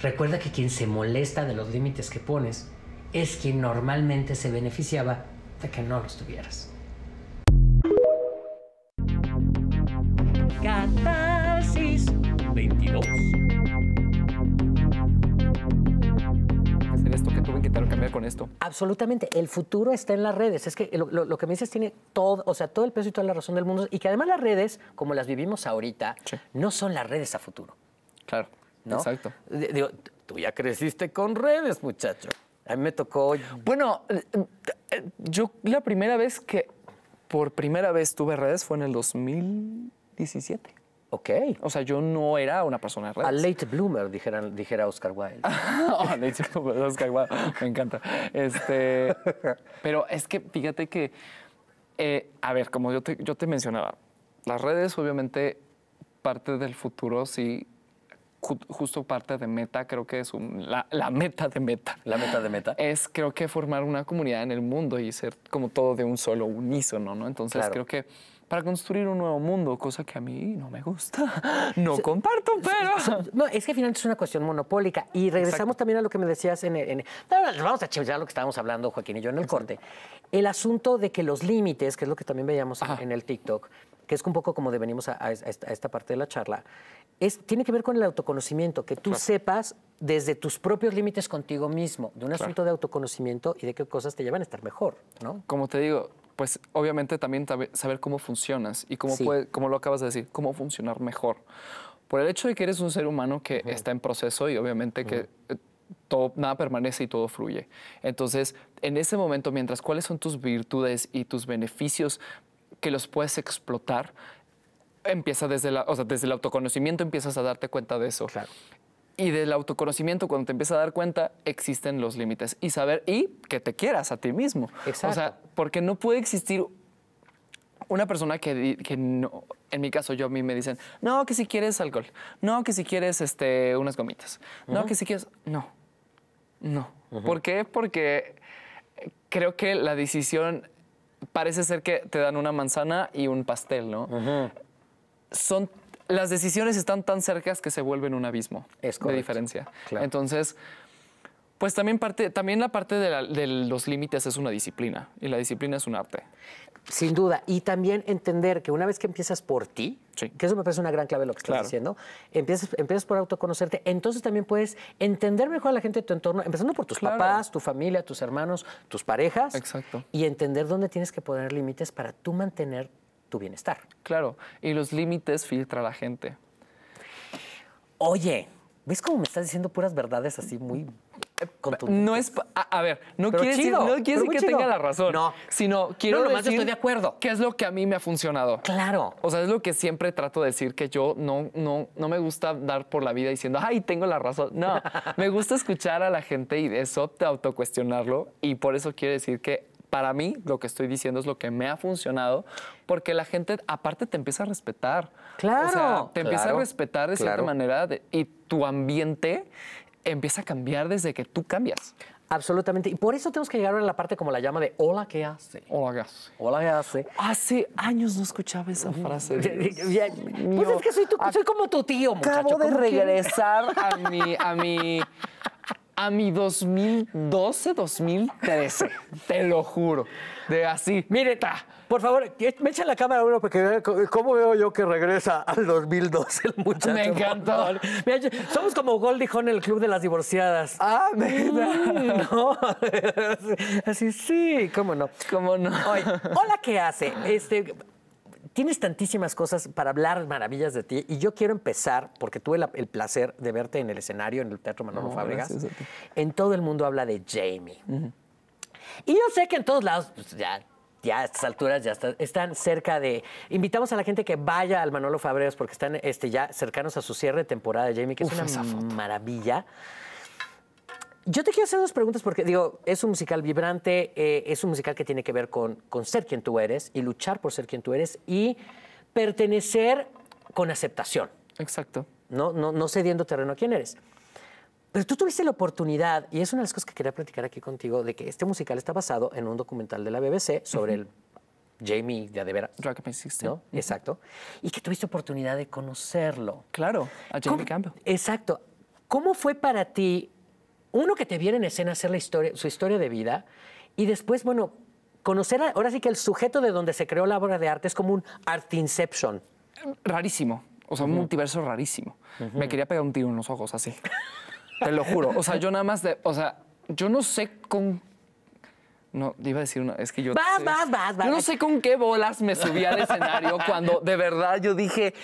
recuerda que quien se molesta de los límites que pones es quien normalmente se beneficiaba de que no los tuvieras. Catarsis 22 cambiar con esto. Absolutamente. El futuro está en las redes. Es que lo, que me dices tiene todo, o sea, todo el peso y toda la razón del mundo. Y que además las redes, como las vivimos ahorita, no son las redes a futuro. Claro. Exacto. Digo, tú ya creciste con redes, muchacho. A mí me tocó. Bueno, eh, eh, yo la primera vez que por primera vez tuve redes fue en el 2017. Ok. O sea, yo no era una persona de redes. A late bloomer, dijera, Oscar Wilde. oh, late bloomer, Oscar Wilde, me encanta. Este, pero es que fíjate que, eh, a ver, como yo te, mencionaba, las redes obviamente parte del futuro, sí, justo parte de Meta, creo que es la, meta de Meta. La meta de Meta. Es creo que formar una comunidad en el mundo y ser como todo de un solo unísono, ¿no? Entonces creo que para construir un nuevo mundo, cosa que a mí no me gusta. No comparto, pero... no, es que al final es una cuestión monopólica. Y regresamos también a lo que me decías en... vamos a chivar lo que estábamos hablando, Joaquín y yo, en el corte. El asunto de que los límites, que es lo que también veíamos en, el TikTok, que es un poco como devenimos a, esta parte de la charla, es, tiene que ver con el autoconocimiento, que tú sepas desde tus propios límites contigo mismo, de un asunto de autoconocimiento y de qué cosas te llevan a estar mejor, ¿no? Como te digo, pues obviamente también saber cómo funcionas y cómo, lo acabas de decir, cómo funcionar mejor. Por el hecho de que eres un ser humano que está en proceso y obviamente que eh, todo, nada permanece y todo fluye. Entonces, en ese momento, mientras cuáles son tus virtudes y tus beneficios que los puedes explotar, empieza desde, la, desde el autoconocimiento, empiezas a darte cuenta de eso. Claro y del autoconocimiento, cuando te empiezas a dar cuenta, existen los límites. Y saber, y que te quieras a ti mismo. Exacto. O sea, porque no puede existir una persona que, en mi caso yo a mí me dicen, no, que si quieres alcohol, no, que si quieres este, unas gomitas, no, que si quieres, no, no. ¿Por qué? Porque eh, creo que la decisión parece ser que te dan una manzana y un pastel, ¿no? Son las decisiones están tan cercas que se vuelven un abismo de diferencia. Entonces, pues también, parte, también la parte de, los límites es una disciplina y la disciplina es un arte. Sin duda. Y también entender que una vez que empiezas por ti, que eso me parece una gran clave lo que estás diciendo, empiezas, empiezas por autoconocerte, entonces también puedes entender mejor a la gente de tu entorno, empezando por tus papás, tu familia, tus hermanos, tus parejas. Exacto. Y entender dónde tienes que poner límites para tú mantener tu bienestar. Claro, y los límites filtra a la gente. Oye, ¿ves cómo me estás diciendo puras verdades así muy contundentes? No es, a, ver, no quiere decir, no que tenga la razón, no, sino quiero no, decir estoy de acuerdo. qué es lo que a mí me ha funcionado. Claro. O sea, es lo que siempre trato de decir, que yo no, no, no me gusta dar por la vida diciendo, ay, tengo la razón. No, me gusta escuchar a la gente y eso te autocuestionarlo y por eso quiero decir que para mí lo que estoy diciendo es lo que me ha funcionado, porque la gente aparte te empieza a respetar. Claro. te empieza a respetar de cierta manera y tu ambiente empieza a cambiar desde que tú cambias. Absolutamente. Y por eso tenemos que llegar a la parte como la llama de hola, ¿qué hace? Hola, ¿qué hace? Hola, ¿qué hace? Hace años no escuchaba esa frase. pues es que soy, como tu tío, muchacho. Acabo de regresar a a mi a mi 2012, 2013. te lo juro. De así, mireta Por favor, me echa la cámara uno porque cómo veo yo que regresa al 2012 el muchacho. Me encantó. somos como Goldie Hawn en el club de las divorciadas. Ah, mira. Mm. No. Así sí, cómo no. Cómo no. hola, ¿qué hace? Este tienes tantísimas cosas para hablar maravillas de ti y yo quiero empezar, porque tuve el placer de verte en el escenario, en el Teatro Manolo Fábregas. En todo el mundo habla de Jamie. Y yo sé que en todos lados, pues, ya ya a estas alturas ya están cerca de... Invitamos a la gente que vaya al Manolo Fábregas porque están este, ya cercanos a su cierre de temporada de Jamie, que es una maravilla. Yo te quiero hacer dos preguntas porque, digo, es un musical vibrante, eh, es un musical que tiene que ver con, ser quien tú eres y luchar por ser quien tú eres y pertenecer con aceptación. Exacto. No, no, no cediendo terreno a quién eres. Pero tú tuviste la oportunidad, y es una de las cosas que quería platicar aquí contigo, de que este musical está basado en un documental de la BBC sobre el Jamie de Adevera. Dragon ¿no? Exacto. Y que tuviste oportunidad de conocerlo. Claro, a Jamie Campbell. Exacto. ¿Cómo fue para ti uno que te viene en escena hacer la historia, su historia de vida y después, bueno, conocer, ahora sí que el sujeto de donde se creó la obra de arte es como un art inception. Rarísimo, o sea, un multiverso rarísimo. Me quería pegar un tiro en los ojos así. Te lo juro. O sea, yo nada más de, o sea, yo no sé con no, iba a decir una. Es que yo. Vas, vas, vas, vas. Yo no sé con qué bolas me subí al escenario cuando de verdad yo dije.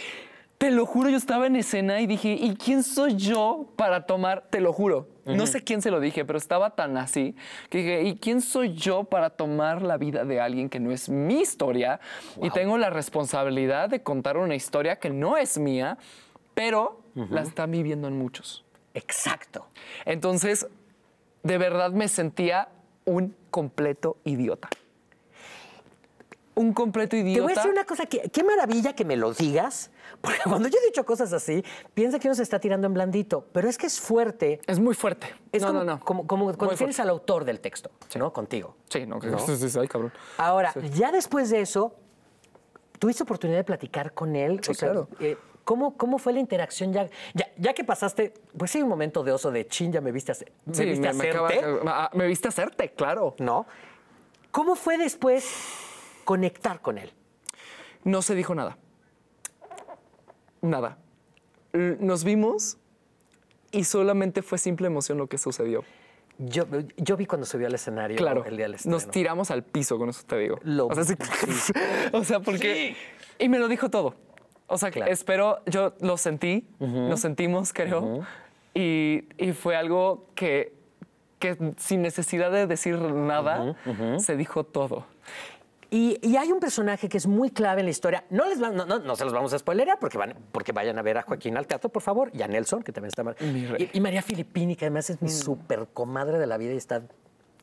Te lo juro, yo estaba en escena y dije, ¿y quién soy yo para tomar? Te lo juro. No sé quién se lo dije, pero estaba tan así que dije, ¿y quién soy yo para tomar la vida de alguien que no es mi historia? Y tengo la responsabilidad de contar una historia que no es mía, pero la están viviendo en muchos. Exacto. Entonces, de verdad me sentía un completo idiota. Un completo idiota. Te voy a decir una cosa, que, qué maravilla que me lo digas, porque cuando yo he dicho cosas así, piensa que uno se está tirando en blandito, pero es que es fuerte. Es muy fuerte. no, no, no. Como, cuando al autor del texto, ¿no? Contigo. Sí, no, Sí, cabrón. Ahora, ya después de eso, ¿tuviste oportunidad de platicar con él? claro. Eh, ¿Cómo, fue la interacción ya, ya, que pasaste, pues sí, un momento de oso de chin, ya me viste, hacer, me viste hacerte. Me, ah, me, viste hacerte, claro. ¿No? ¿Cómo fue después conectar con él? No se dijo nada nada. Nos vimos y solamente fue simple emoción lo que sucedió. Yo, yo vi cuando subió al escenario claro, el día del Nos tiramos al piso, con eso te digo. o sea, porque... Y me lo dijo todo. O sea, claro. espero, yo lo sentí, nos sentimos, creo, y, fue algo que, sin necesidad de decir nada, se dijo todo. Y, hay un personaje que es muy clave en la historia. No, les no, se los vamos a spoiler porque, van, porque vayan a ver a Joaquín al teatro, por favor, y a Nelson, que también está mal. Y, María Filippini, que además es mi súper mm. super comadre de la vida y está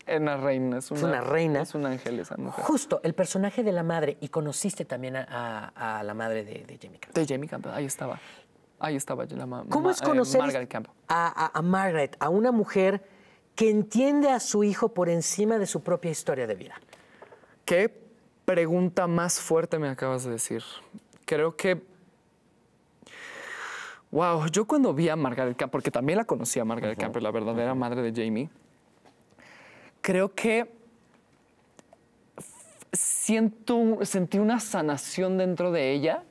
una reina, es una, reina. Es un ángel esa mujer. Justo, el personaje de la madre, y conociste también a, la madre de, Jamie Campbell. De Jamie Campbell, ahí estaba. Ahí estaba la mamá. ¿Cómo es conocer eh, A, a, Margaret, a una mujer que entiende a su hijo por encima de su propia historia de vida? Que pregunta más fuerte me acabas de decir. Creo que... Wow, yo cuando vi a Margaret Camper, porque también la conocía a Margaret Camper, la verdadera madre de Jamie, creo que siento, sentí una sanación dentro de ella.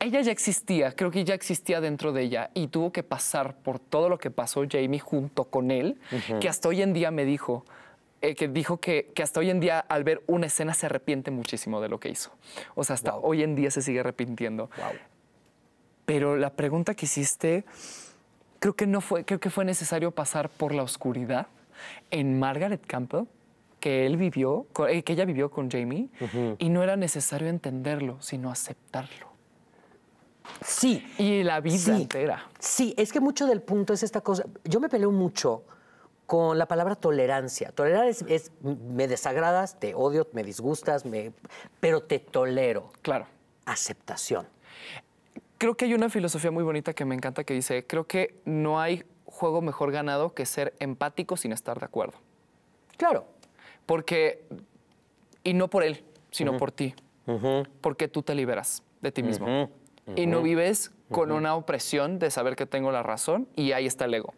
Ella ya existía, creo que ya existía dentro de ella y tuvo que pasar por todo lo que pasó Jamie junto con él, que hasta hoy en día me dijo, eh, que dijo que, que, hasta hoy en día al ver una escena se arrepiente muchísimo de lo que hizo. O sea, hasta hoy en día se sigue arrepintiendo. Pero la pregunta que hiciste, creo que no fue, creo que fue necesario pasar por la oscuridad en Margaret Campbell que él vivió, eh, que ella vivió con Jamie, y no era necesario entenderlo, sino aceptarlo. Sí. Y la vida entera. Sí, es que mucho del punto es esta cosa. Yo me peleo mucho con la palabra tolerancia. Tolerar es, me desagradas, te odio, me disgustas, me, pero te tolero. Claro. Aceptación. Creo que hay una filosofía muy bonita que me encanta que dice, creo que no hay juego mejor ganado que ser empático sin estar de acuerdo. Claro. Porque, y no por él, sino por ti. Porque tú te liberas de ti mismo. Y no vives con una opresión de saber que tengo la razón y ahí está el ego.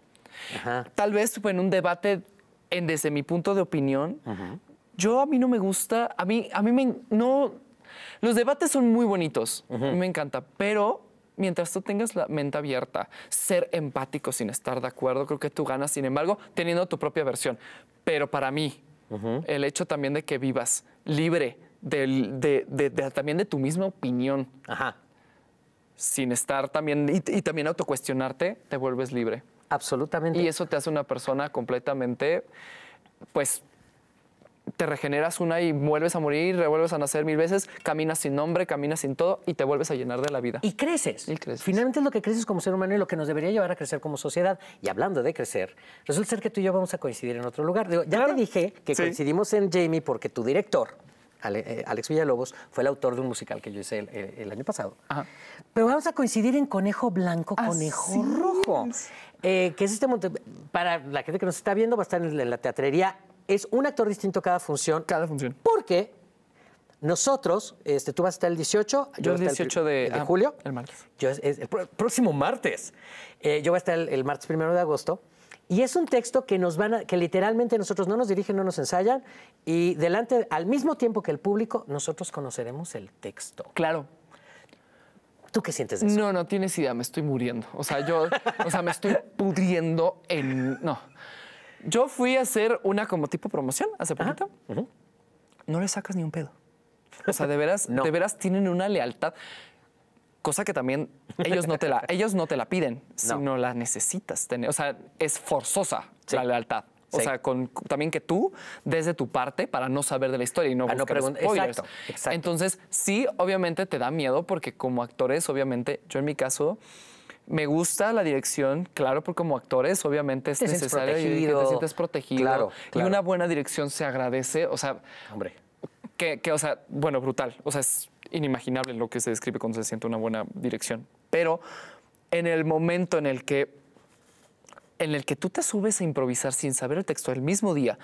Tal vez en un debate, en, desde mi punto de opinión, yo a mí no me gusta, a mí, a mí no... Los debates son muy bonitos, me encanta, pero mientras tú tengas la mente abierta, ser empático sin estar de acuerdo, creo que tú ganas, sin embargo, teniendo tu propia versión. Pero para mí, el hecho también de que vivas libre también de tu misma opinión, Ajá. sin estar también, y, y también autocuestionarte, te vuelves libre. Absolutamente. Y eso te hace una persona completamente, pues, te regeneras una y vuelves a morir, revuelves a nacer mil veces, caminas sin nombre, caminas sin todo y te vuelves a llenar de la vida. Y creces. Y creces. Finalmente es lo que creces como ser humano y lo que nos debería llevar a crecer como sociedad. Y hablando de crecer, resulta ser que tú y yo vamos a coincidir en otro lugar. Digo, ya te dije que coincidimos en Jamie porque tu director, eh, Alex Villalobos, fue el autor de un musical que yo hice el, año pasado. Pero vamos a coincidir en Conejo Blanco, ah, Conejo Rojo. Eh, que es este monte, para la gente que nos está viendo, va a estar en la teatrería. Es un actor distinto cada función. Cada función. Porque nosotros, este, tú vas a estar el 18. Yo, el 18 de, ah, julio. El martes. el próximo martes. Eh, yo voy a estar el, martes primero de agosto. Y es un texto que nos van que literalmente nosotros no nos dirigen, no nos ensayan, y delante, al mismo tiempo que el público, nosotros conoceremos el texto. Claro, ¿Tú qué sientes de eso? No, no tienes idea, me estoy muriendo. O sea, yo, o sea, me estoy pudriendo en. No. Yo fui a hacer una como tipo promoción hace poquito. No le sacas ni un pedo. O sea, de veras, de veras tienen una lealtad. Cosa que también ellos no te la, ellos no te la piden, sino la necesitas tener. O sea, es forzosa la lealtad. O sea, con, también que tú, desde tu parte, para no saber de la historia y no ah, Exacto, Entonces, sí, obviamente te da miedo porque como actores, obviamente, yo en mi caso... Me gusta la dirección, claro, porque como actores obviamente es necesario y te sientes protegido. Y una buena dirección se agradece, o sea, hombre, que, que, o sea, bueno, brutal, o sea, es inimaginable lo que se describe cuando se siente una buena dirección, pero en el momento en el que en el que tú te subes a improvisar sin saber el texto el mismo día,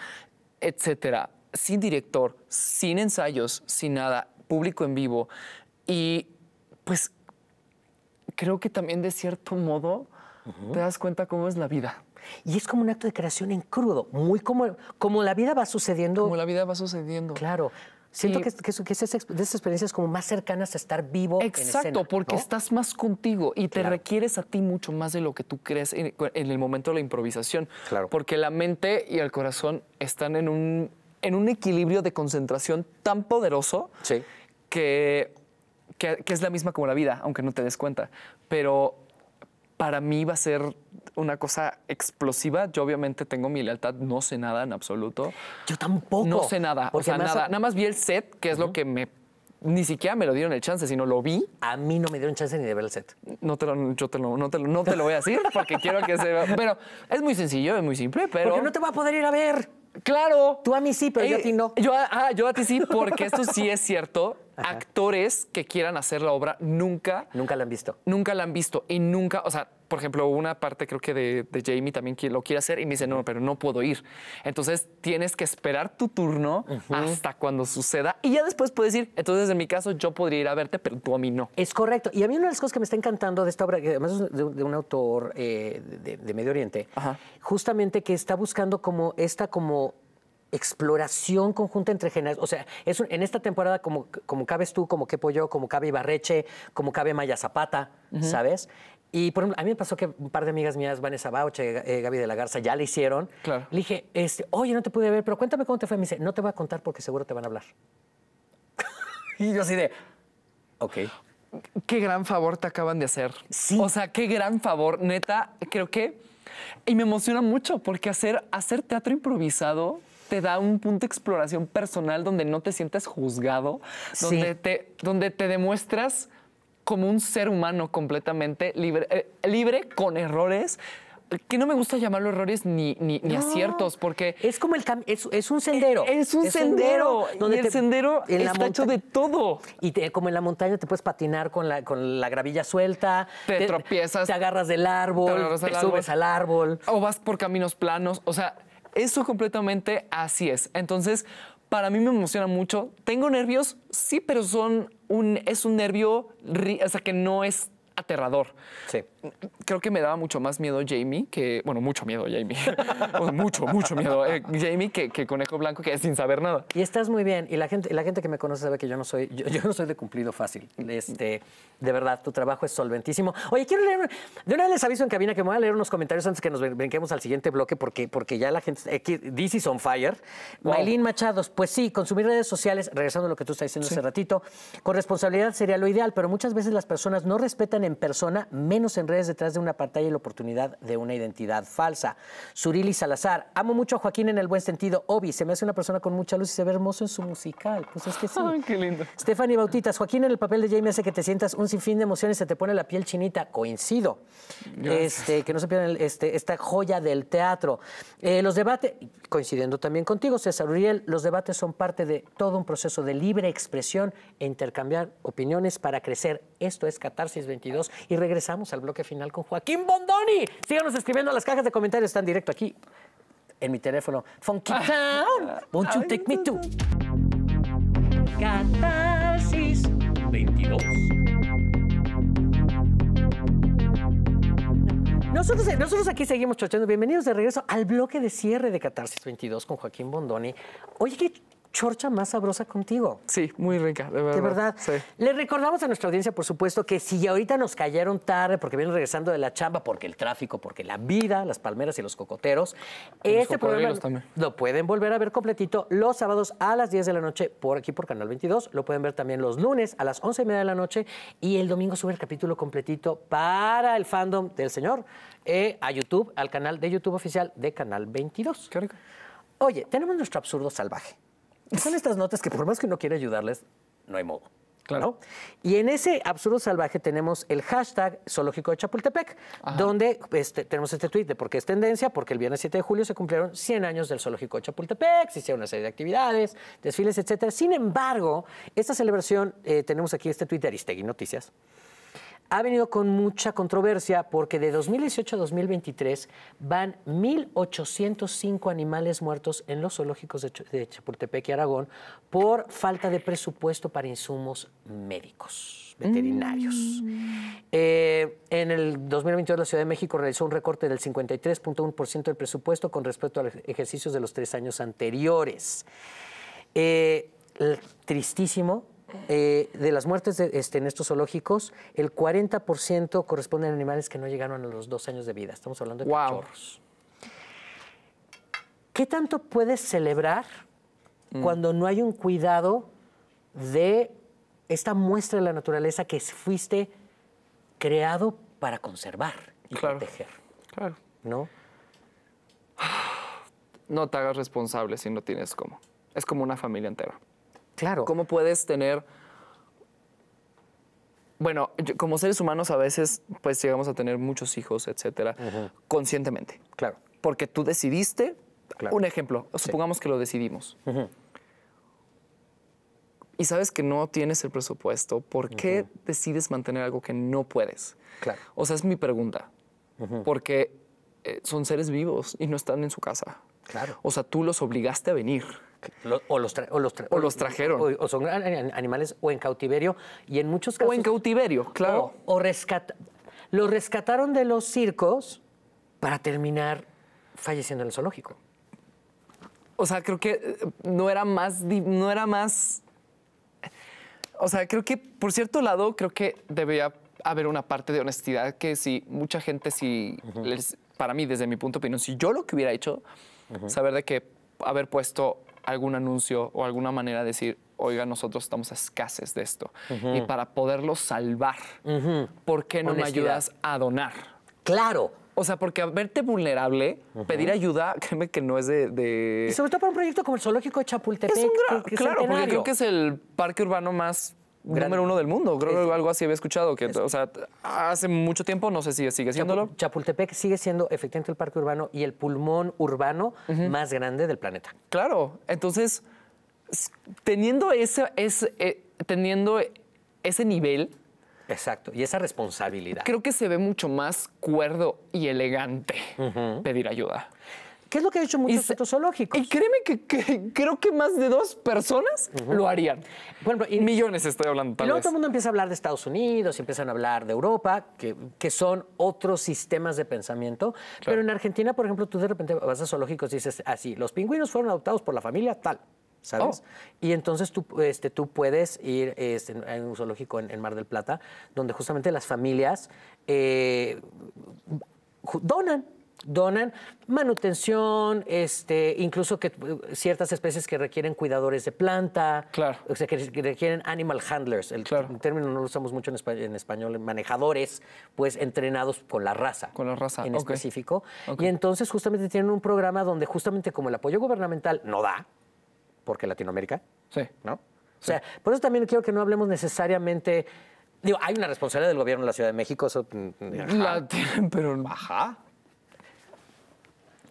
etcétera, sin director, sin ensayos, sin nada, público en vivo. Y pues creo que también de cierto modo te das cuenta cómo es la vida. Y es como un acto de creación en crudo, muy como, como la vida va sucediendo. Como la vida va sucediendo. Claro. Siento eh, que, que, esas, de esas experiencias como más cercanas a estar vivo. Exacto, porque estás más contigo y te requieres a ti mucho más de lo que tú crees en, el momento de la improvisación. Claro. Porque la mente y el corazón están en un, en un equilibrio de concentración tan poderoso que, que es la misma como la vida, aunque no te des cuenta. Pero para mí va a ser una cosa explosiva. Yo obviamente tengo mi lealtad, no sé nada en absoluto. Yo tampoco. No sé nada, o sea, nada. Nada más vi el set, que es lo que me... Ni siquiera me lo dieron el chance, sino lo vi. A mí no me dieron chance ni de ver el set. No te lo, yo te lo, no te lo, voy a decir porque quiero que se vea. Pero es muy sencillo, es muy simple, pero... Porque no te va a poder ir a ver. Claro. Tú a mí sí, pero yo a eh, ti no. Yo, ah, yo a ti sí, porque esto sí es cierto actores que quieran hacer la obra nunca. Nunca la han visto. Nunca la han visto. Y nunca, o sea, por ejemplo, una parte creo que de, Jamie también lo quiere hacer y me dice, no, pero no puedo ir. Entonces tienes que esperar tu turno hasta cuando suceda y ya después puedes ir. Entonces, en mi caso, yo podría ir a verte, pero tú a mí no. Es correcto. Y a mí una de las cosas que me está encantando de esta obra, que además es de, un autor eh, de, Medio Oriente, justamente que está buscando como esta como exploración conjunta entre generaciones. O sea, es en esta temporada, como, como cabes tú, como qué pollo, como cabe Ibarreche, como cabe Maya Zapata, ¿sabes? Y por ejemplo, a mí me pasó que un par de amigas mías, Vanessa Bauche, eh, Gaby de la Garza, ya le hicieron. Claro. Le dije, este, oye, no te pude ver, pero cuéntame cómo te fue. Me dice, no te voy a contar porque seguro te van a hablar. y yo así de, ok. Qué gran favor te acaban de hacer. O sea, qué gran favor. Neta, creo que. Y me emociona mucho porque hacer, hacer teatro improvisado te da un punto de exploración personal donde no te sientas juzgado, donde, te, donde te demuestras como un ser humano completamente libre, eh, libre con errores que no me gusta llamarlo errores ni, ni, aciertos, porque... Es como el es, es un sendero. Es, un sendero, donde y el sendero está hecho de todo. Y como en la montaña te puedes patinar con la, con la gravilla suelta. Te, tropiezas. Te agarras del árbol, te, subes al árbol. O vas por caminos planos. O sea, eso completamente así es. Entonces, para mí me emociona mucho. ¿Tengo nervios? Sí, pero son un, es un nervio, o sea, que no es aterrador. Sí creo que me daba mucho más miedo Jamie que, bueno, mucho miedo Jamie, mucho, mucho miedo eh, Jamie que, Conejo Blanco, que es sin saber nada. Y estás muy bien, y la gente, la gente que me conoce sabe que yo no soy, yo, no soy de cumplido fácil, este, de verdad, tu trabajo es solventísimo. Oye, quiero leer, de una vez les aviso en cabina que me voy a leer unos comentarios antes que nos brinquemos al siguiente bloque, porque, porque ya la gente, This eh, is on fire. Maylin Machados, pues sí, consumir redes sociales, regresando a lo que tú estás diciendo hace ratito, con responsabilidad sería lo ideal, pero muchas veces las personas no respetan en persona, menos en redes detrás de una pantalla y la oportunidad de una identidad falsa. Surili Salazar, amo mucho a Joaquín en el buen sentido. Obi, se me hace una persona con mucha luz y se ve hermoso en su musical. Pues es que sí. Ay, qué lindo. Stephanie Bautitas, Joaquín en el papel de Jamie hace que te sientas un sinfín de emociones, se te pone la piel chinita. Coincido. Este, que no se pierdan este, esta joya del teatro. Eh, los debates, coincidiendo también contigo, César Uriel, los debates son parte de todo un proceso de libre expresión e intercambiar opiniones para crecer esto es Catarsis 22 y regresamos al bloque final con Joaquín Bondoni. Síganos escribiendo las cajas de comentarios, están directo aquí en mi teléfono. Funky Town, won't you take me too? Catarsis 22. Nosotros, eh, nosotros, aquí seguimos chochando. Bienvenidos de regreso al bloque de cierre de Catarsis 22 con Joaquín Bondoni. Oye, qué chorcha más sabrosa contigo. Sí, muy rica, de verdad. De verdad. Le recordamos a nuestra audiencia, por supuesto, que si ahorita nos cayeron tarde porque vienen regresando de la chamba, porque el tráfico, porque la vida, las palmeras y los cocoteros, este programa lo pueden volver a ver completito los sábados a las 10 de la noche por aquí por Canal 22. Lo pueden ver también los lunes a las 11 y media de la noche y el domingo sube el capítulo completito para el fandom del señor eh, a YouTube, al canal de YouTube oficial de Canal 22. Qué rico. Oye, tenemos nuestro absurdo salvaje. Son estas notas que por más que uno quiera ayudarles, no hay modo. Claro. Y en ese absurdo salvaje tenemos el hashtag zoológico de Chapultepec, donde este, tenemos este tweet de por qué es tendencia, porque el viernes 7 de julio se cumplieron 100 años del zoológico de Chapultepec, se hicieron una serie de actividades, desfiles, etc. Sin embargo, esta celebración, eh, tenemos aquí este tweet de Aristegui Noticias, ha venido con mucha controversia porque de 2018 a 2023 van 1.805 animales muertos en los zoológicos de, Chapultepec y Aragón por falta de presupuesto para insumos médicos veterinarios. Mm. Eh, en el 2022 la Ciudad de México realizó un recorte del 53.1% del presupuesto con respecto a los ejercicios de los tres años anteriores. Eh, tristísimo, eh, de las muertes este, en estos zoológicos, el 40% corresponde a animales que no llegaron a los dos años de vida. Estamos hablando de ¿Qué tanto puedes celebrar mm. cuando no hay un cuidado de esta muestra de la naturaleza que fuiste creado para conservar y proteger? Claro. ¿No? No te hagas responsable si no tienes cómo. Es como una familia entera. Claro. ¿Cómo puedes tener... Bueno, como seres humanos a veces pues llegamos a tener muchos hijos, etcétera, conscientemente. Claro. Porque tú decidiste, un ejemplo, supongamos que lo decidimos. Y sabes que no tienes el presupuesto, ¿por qué decides mantener algo que no puedes? Claro. O sea, es mi pregunta. Porque eh, son seres vivos y no están en su casa. Claro. O sea, tú los obligaste a venir o, los los o, trajeron. O, son animales o en cautiverio y en muchos casos... O en cautiverio, claro. O, rescat los rescataron de los circos para terminar falleciendo en el zoológico. O sea, creo que eh, no era más... No era más... O sea, creo que, por cierto lado, creo que debía haber una parte de honestidad que si mucha gente, si... para mí, desde mi punto de opinión, si yo lo que hubiera hecho, saber de que haber puesto algún anuncio o alguna manera de decir, oiga, nosotros estamos escases de esto. Y para poderlo salvar, ¿por qué no me ayudas a donar? Claro. O sea, porque verte vulnerable, pedir ayuda, créeme que no es de, Y sobre todo para un proyecto como el Zoológico de Chapultepec. Es Claro, porque creo que es el parque urbano más Número uno del mundo, creo que algo así había escuchado, que, o sea, hace mucho tiempo, no sé si sigue siéndolo. Chapultepec sigue siendo efectivamente el parque urbano y el pulmón urbano más grande del planeta. Claro, entonces, teniendo ese, eh, teniendo ese nivel... Exacto, y esa responsabilidad. Creo que se ve mucho más cuerdo y elegante pedir ayuda. ¿Qué es lo que han hecho muchos zoológicos? Y créeme que, creo que más de dos personas lo harían. Bueno, y millones estoy hablando tal y todo el mundo empieza a hablar de Estados Unidos, y empiezan a hablar de Europa, que, son otros sistemas de pensamiento. Pero en Argentina, por ejemplo, tú de repente vas a zoológicos y dices así, ah, los pingüinos fueron adoptados por la familia tal. ¿sabes? Oh. Y entonces tú, este, tú puedes ir a este, en un zoológico en, en, Mar del Plata, donde justamente las familias eh, donan donan manutención, este, incluso que eh, ciertas especies que requieren cuidadores de planta, claro. o sea, que requieren animal handlers, el término no lo usamos mucho en español, manejadores, pues entrenados con la raza. Con la raza, En específico. Y entonces justamente tienen un programa donde justamente como el apoyo gubernamental no da, porque Latinoamérica, sí. ¿no? O sea, por eso también quiero que no hablemos necesariamente... Digo, hay una responsabilidad del gobierno de la Ciudad de México, eso... Mm, mm, la tienen pero... Ajá.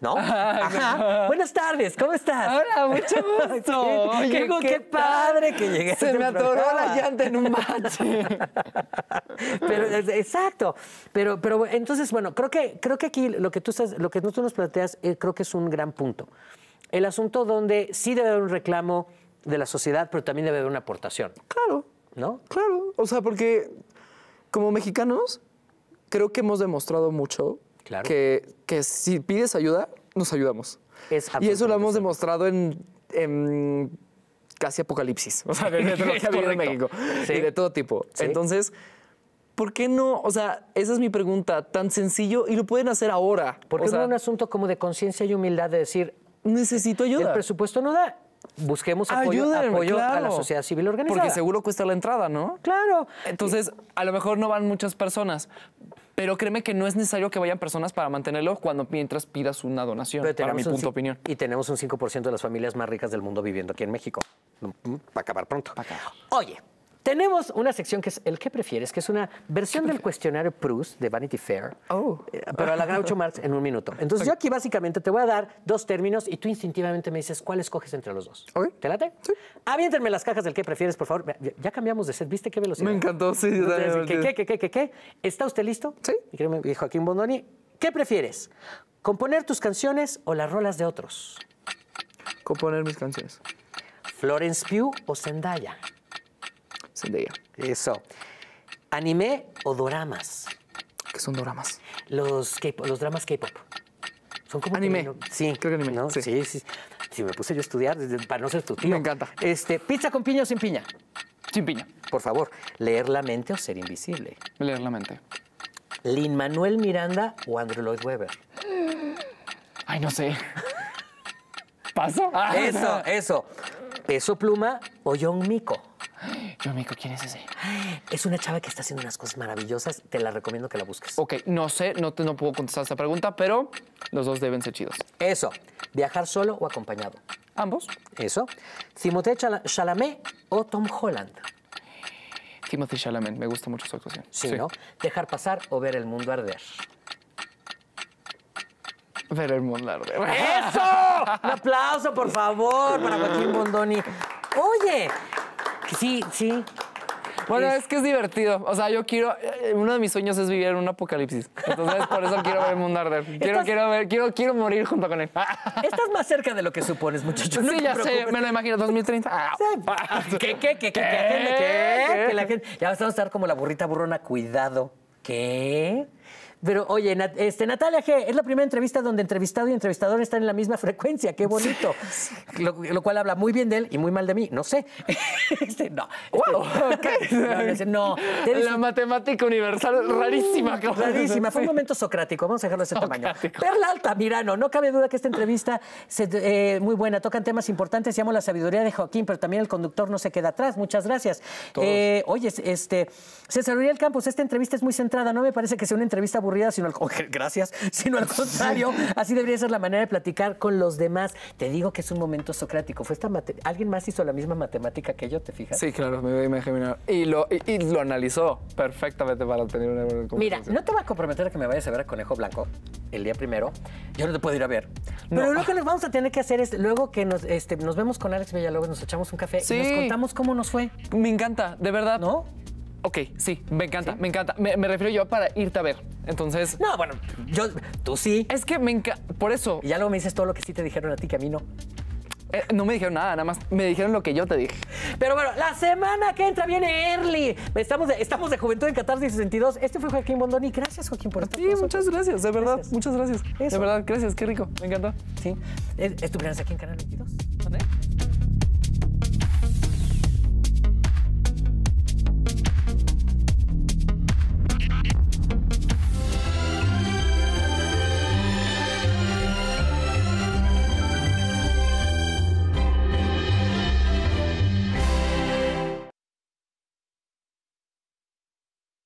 ¿No? Ah, Ajá. Buenas tardes, ¿cómo estás? Hola, mucho gusto. qué, padre que llegué. Se me atoró la llanta en un match. exacto. Pero, pero entonces, bueno, creo que, creo que aquí lo que tú estás, lo que tú nos planteas, eh, creo que es un gran punto. El asunto donde sí debe haber un reclamo de la sociedad, pero también debe haber una aportación. Claro. ¿No? Claro. O sea, porque como mexicanos, creo que hemos demostrado mucho que, si pides ayuda, nos ayudamos. y eso lo hemos demostrado en, casi apocalipsis, o sea, desde lo que ha en México y de todo tipo. Entonces, ¿por qué no? O sea, esa es mi pregunta, tan sencillo y lo pueden hacer ahora. Porque es un asunto como de conciencia y humildad de decir, necesito ayuda. El presupuesto no da. Busquemos apoyo, a la sociedad civil organizada. Porque seguro cuesta la entrada, ¿no? Claro. Entonces, a lo mejor no van muchas personas, pero créeme que no es necesario que vayan personas para mantenerlo cuando mientras pidas una donación, mi de opinión. Y tenemos un 5% de las familias más ricas del mundo viviendo aquí en México. Mm, mm, va a acabar pronto. a acabar. Oye, tenemos una sección que es el que prefieres, que es una versión del cuestionario Proust de Vanity Fair, oh. Eh, pero a la Groucho Marx en un minuto. Entonces yo aquí básicamente te voy a dar dos términos y tú instintivamente me dices cuál escoges entre los dos. Okay. ¿Te late? Sí. Aviéntenme las cajas del que prefieres, por favor. Ya cambiamos de set, ¿viste qué velocidad? Me encantó, sí. qué, qué, qué, qué, qué? está usted listo? Sí. Y Joaquín Bondoni, ¿qué prefieres? ¿Componer tus canciones o las rolas de otros? Componer mis canciones. ¿Florence Pugh o Zendaya? Eso. ¿Anime o doramas? ¿Qué son doramas? Los, los dramas K-pop. Son como anime. sí, creo que anime. ¿no? Sí. sí. sí, me puse yo a estudiar para no ser tu tío. Me encanta. Este, pizza con piña o sin piña. Sin piña. Por favor, leer la mente o ser invisible. Leer la mente. Lin Manuel Miranda o Andrew Lloyd Webber. Ay, no sé. ¿Paso? eso, eso. Peso pluma o John Mico. Yo, amigo, ¿quién es ese? Es una chava que está haciendo unas cosas maravillosas. Te la recomiendo que la busques. Ok, no sé, no, te, no puedo contestar esta pregunta, pero los dos deben ser chidos. Eso. ¿Viajar solo o acompañado? Ambos. Eso. ¿Timothée o Tom Holland? Timothée Chalamet. Me gusta mucho su actuación. Sí, sí, ¿no? ¿Dejar pasar o ver el mundo arder? Ver el mundo arder. ¡Eso! Un aplauso, por favor, para Joaquín Bondoni. Oye, Sí, sí. Bueno, es... que es divertido. O sea, yo quiero. Eh, uno de mis sueños es vivir en un apocalipsis. Entonces, por eso quiero ver el mundo Quiero, morir junto con él. Estás más cerca de lo que supones, muchachos. sí, ya sé. Me lo imagino, 2030. Ah, ah, ah. ¿Qué, qué, qué, qué, qué, qué, qué, qué, la gente. Ya vas a estar como la burrita burrona, cuidado. ¿Qué? Pero oye, este, Natalia G, es la primera entrevista donde entrevistado y entrevistador están en la misma frecuencia, qué bonito. Lo, cual habla muy bien de él y muy mal de mí, no sé. Este, este, no. no, la matemática universal rarísima. Mm, rarísima, fue un momento socrático, vamos a dejarlo de ese tamaño. Perla Alta Mirano no cabe duda que esta entrevista es eh, muy buena, tocan temas importantes, llamo la sabiduría de Joaquín, pero también el conductor no se queda atrás, muchas gracias. Eh, oye, este, César Uriel Campos, esta entrevista es muy centrada, no me parece que sea una entrevista sino gracias, sino al contrario, así debería ser la manera de platicar con los demás. Te digo que es un momento socrático. Fue esta alguien más hizo la misma matemática que yo, ¿te fijas? Sí, claro, me voy Y lo, y, lo analizó perfectamente para obtener una Mira, no te voy a comprometer a que me vayas a ver a Conejo Blanco el día primero. Yo no te puedo ir a ver. Pero lo que nos vamos a tener que hacer es, luego que nos, este, nos vemos con Alex Villalobos, nos echamos un café y nos contamos cómo nos fue. Me encanta, de verdad. ¿No? Ok, sí, me encanta, me encanta. Me, refiero yo para irte a ver. Entonces. No, bueno, yo. Tú sí. Es que me encanta. Por eso. Y ya luego me dices todo lo que sí te dijeron a ti, que a mí no. Eh, no me dijeron nada, nada más me dijeron lo que yo te dije. Pero bueno, la semana que entra viene Early. Estamos de, estamos de Juventud en Qatar 62. Este fue Joaquín Bondoni. Gracias, Joaquín, por estar Sí, muchas gracias, de verdad, muchas gracias. De verdad, gracias, qué rico, me encantó. Sí, es estuvieras aquí en Canal 22. ¿Dónde?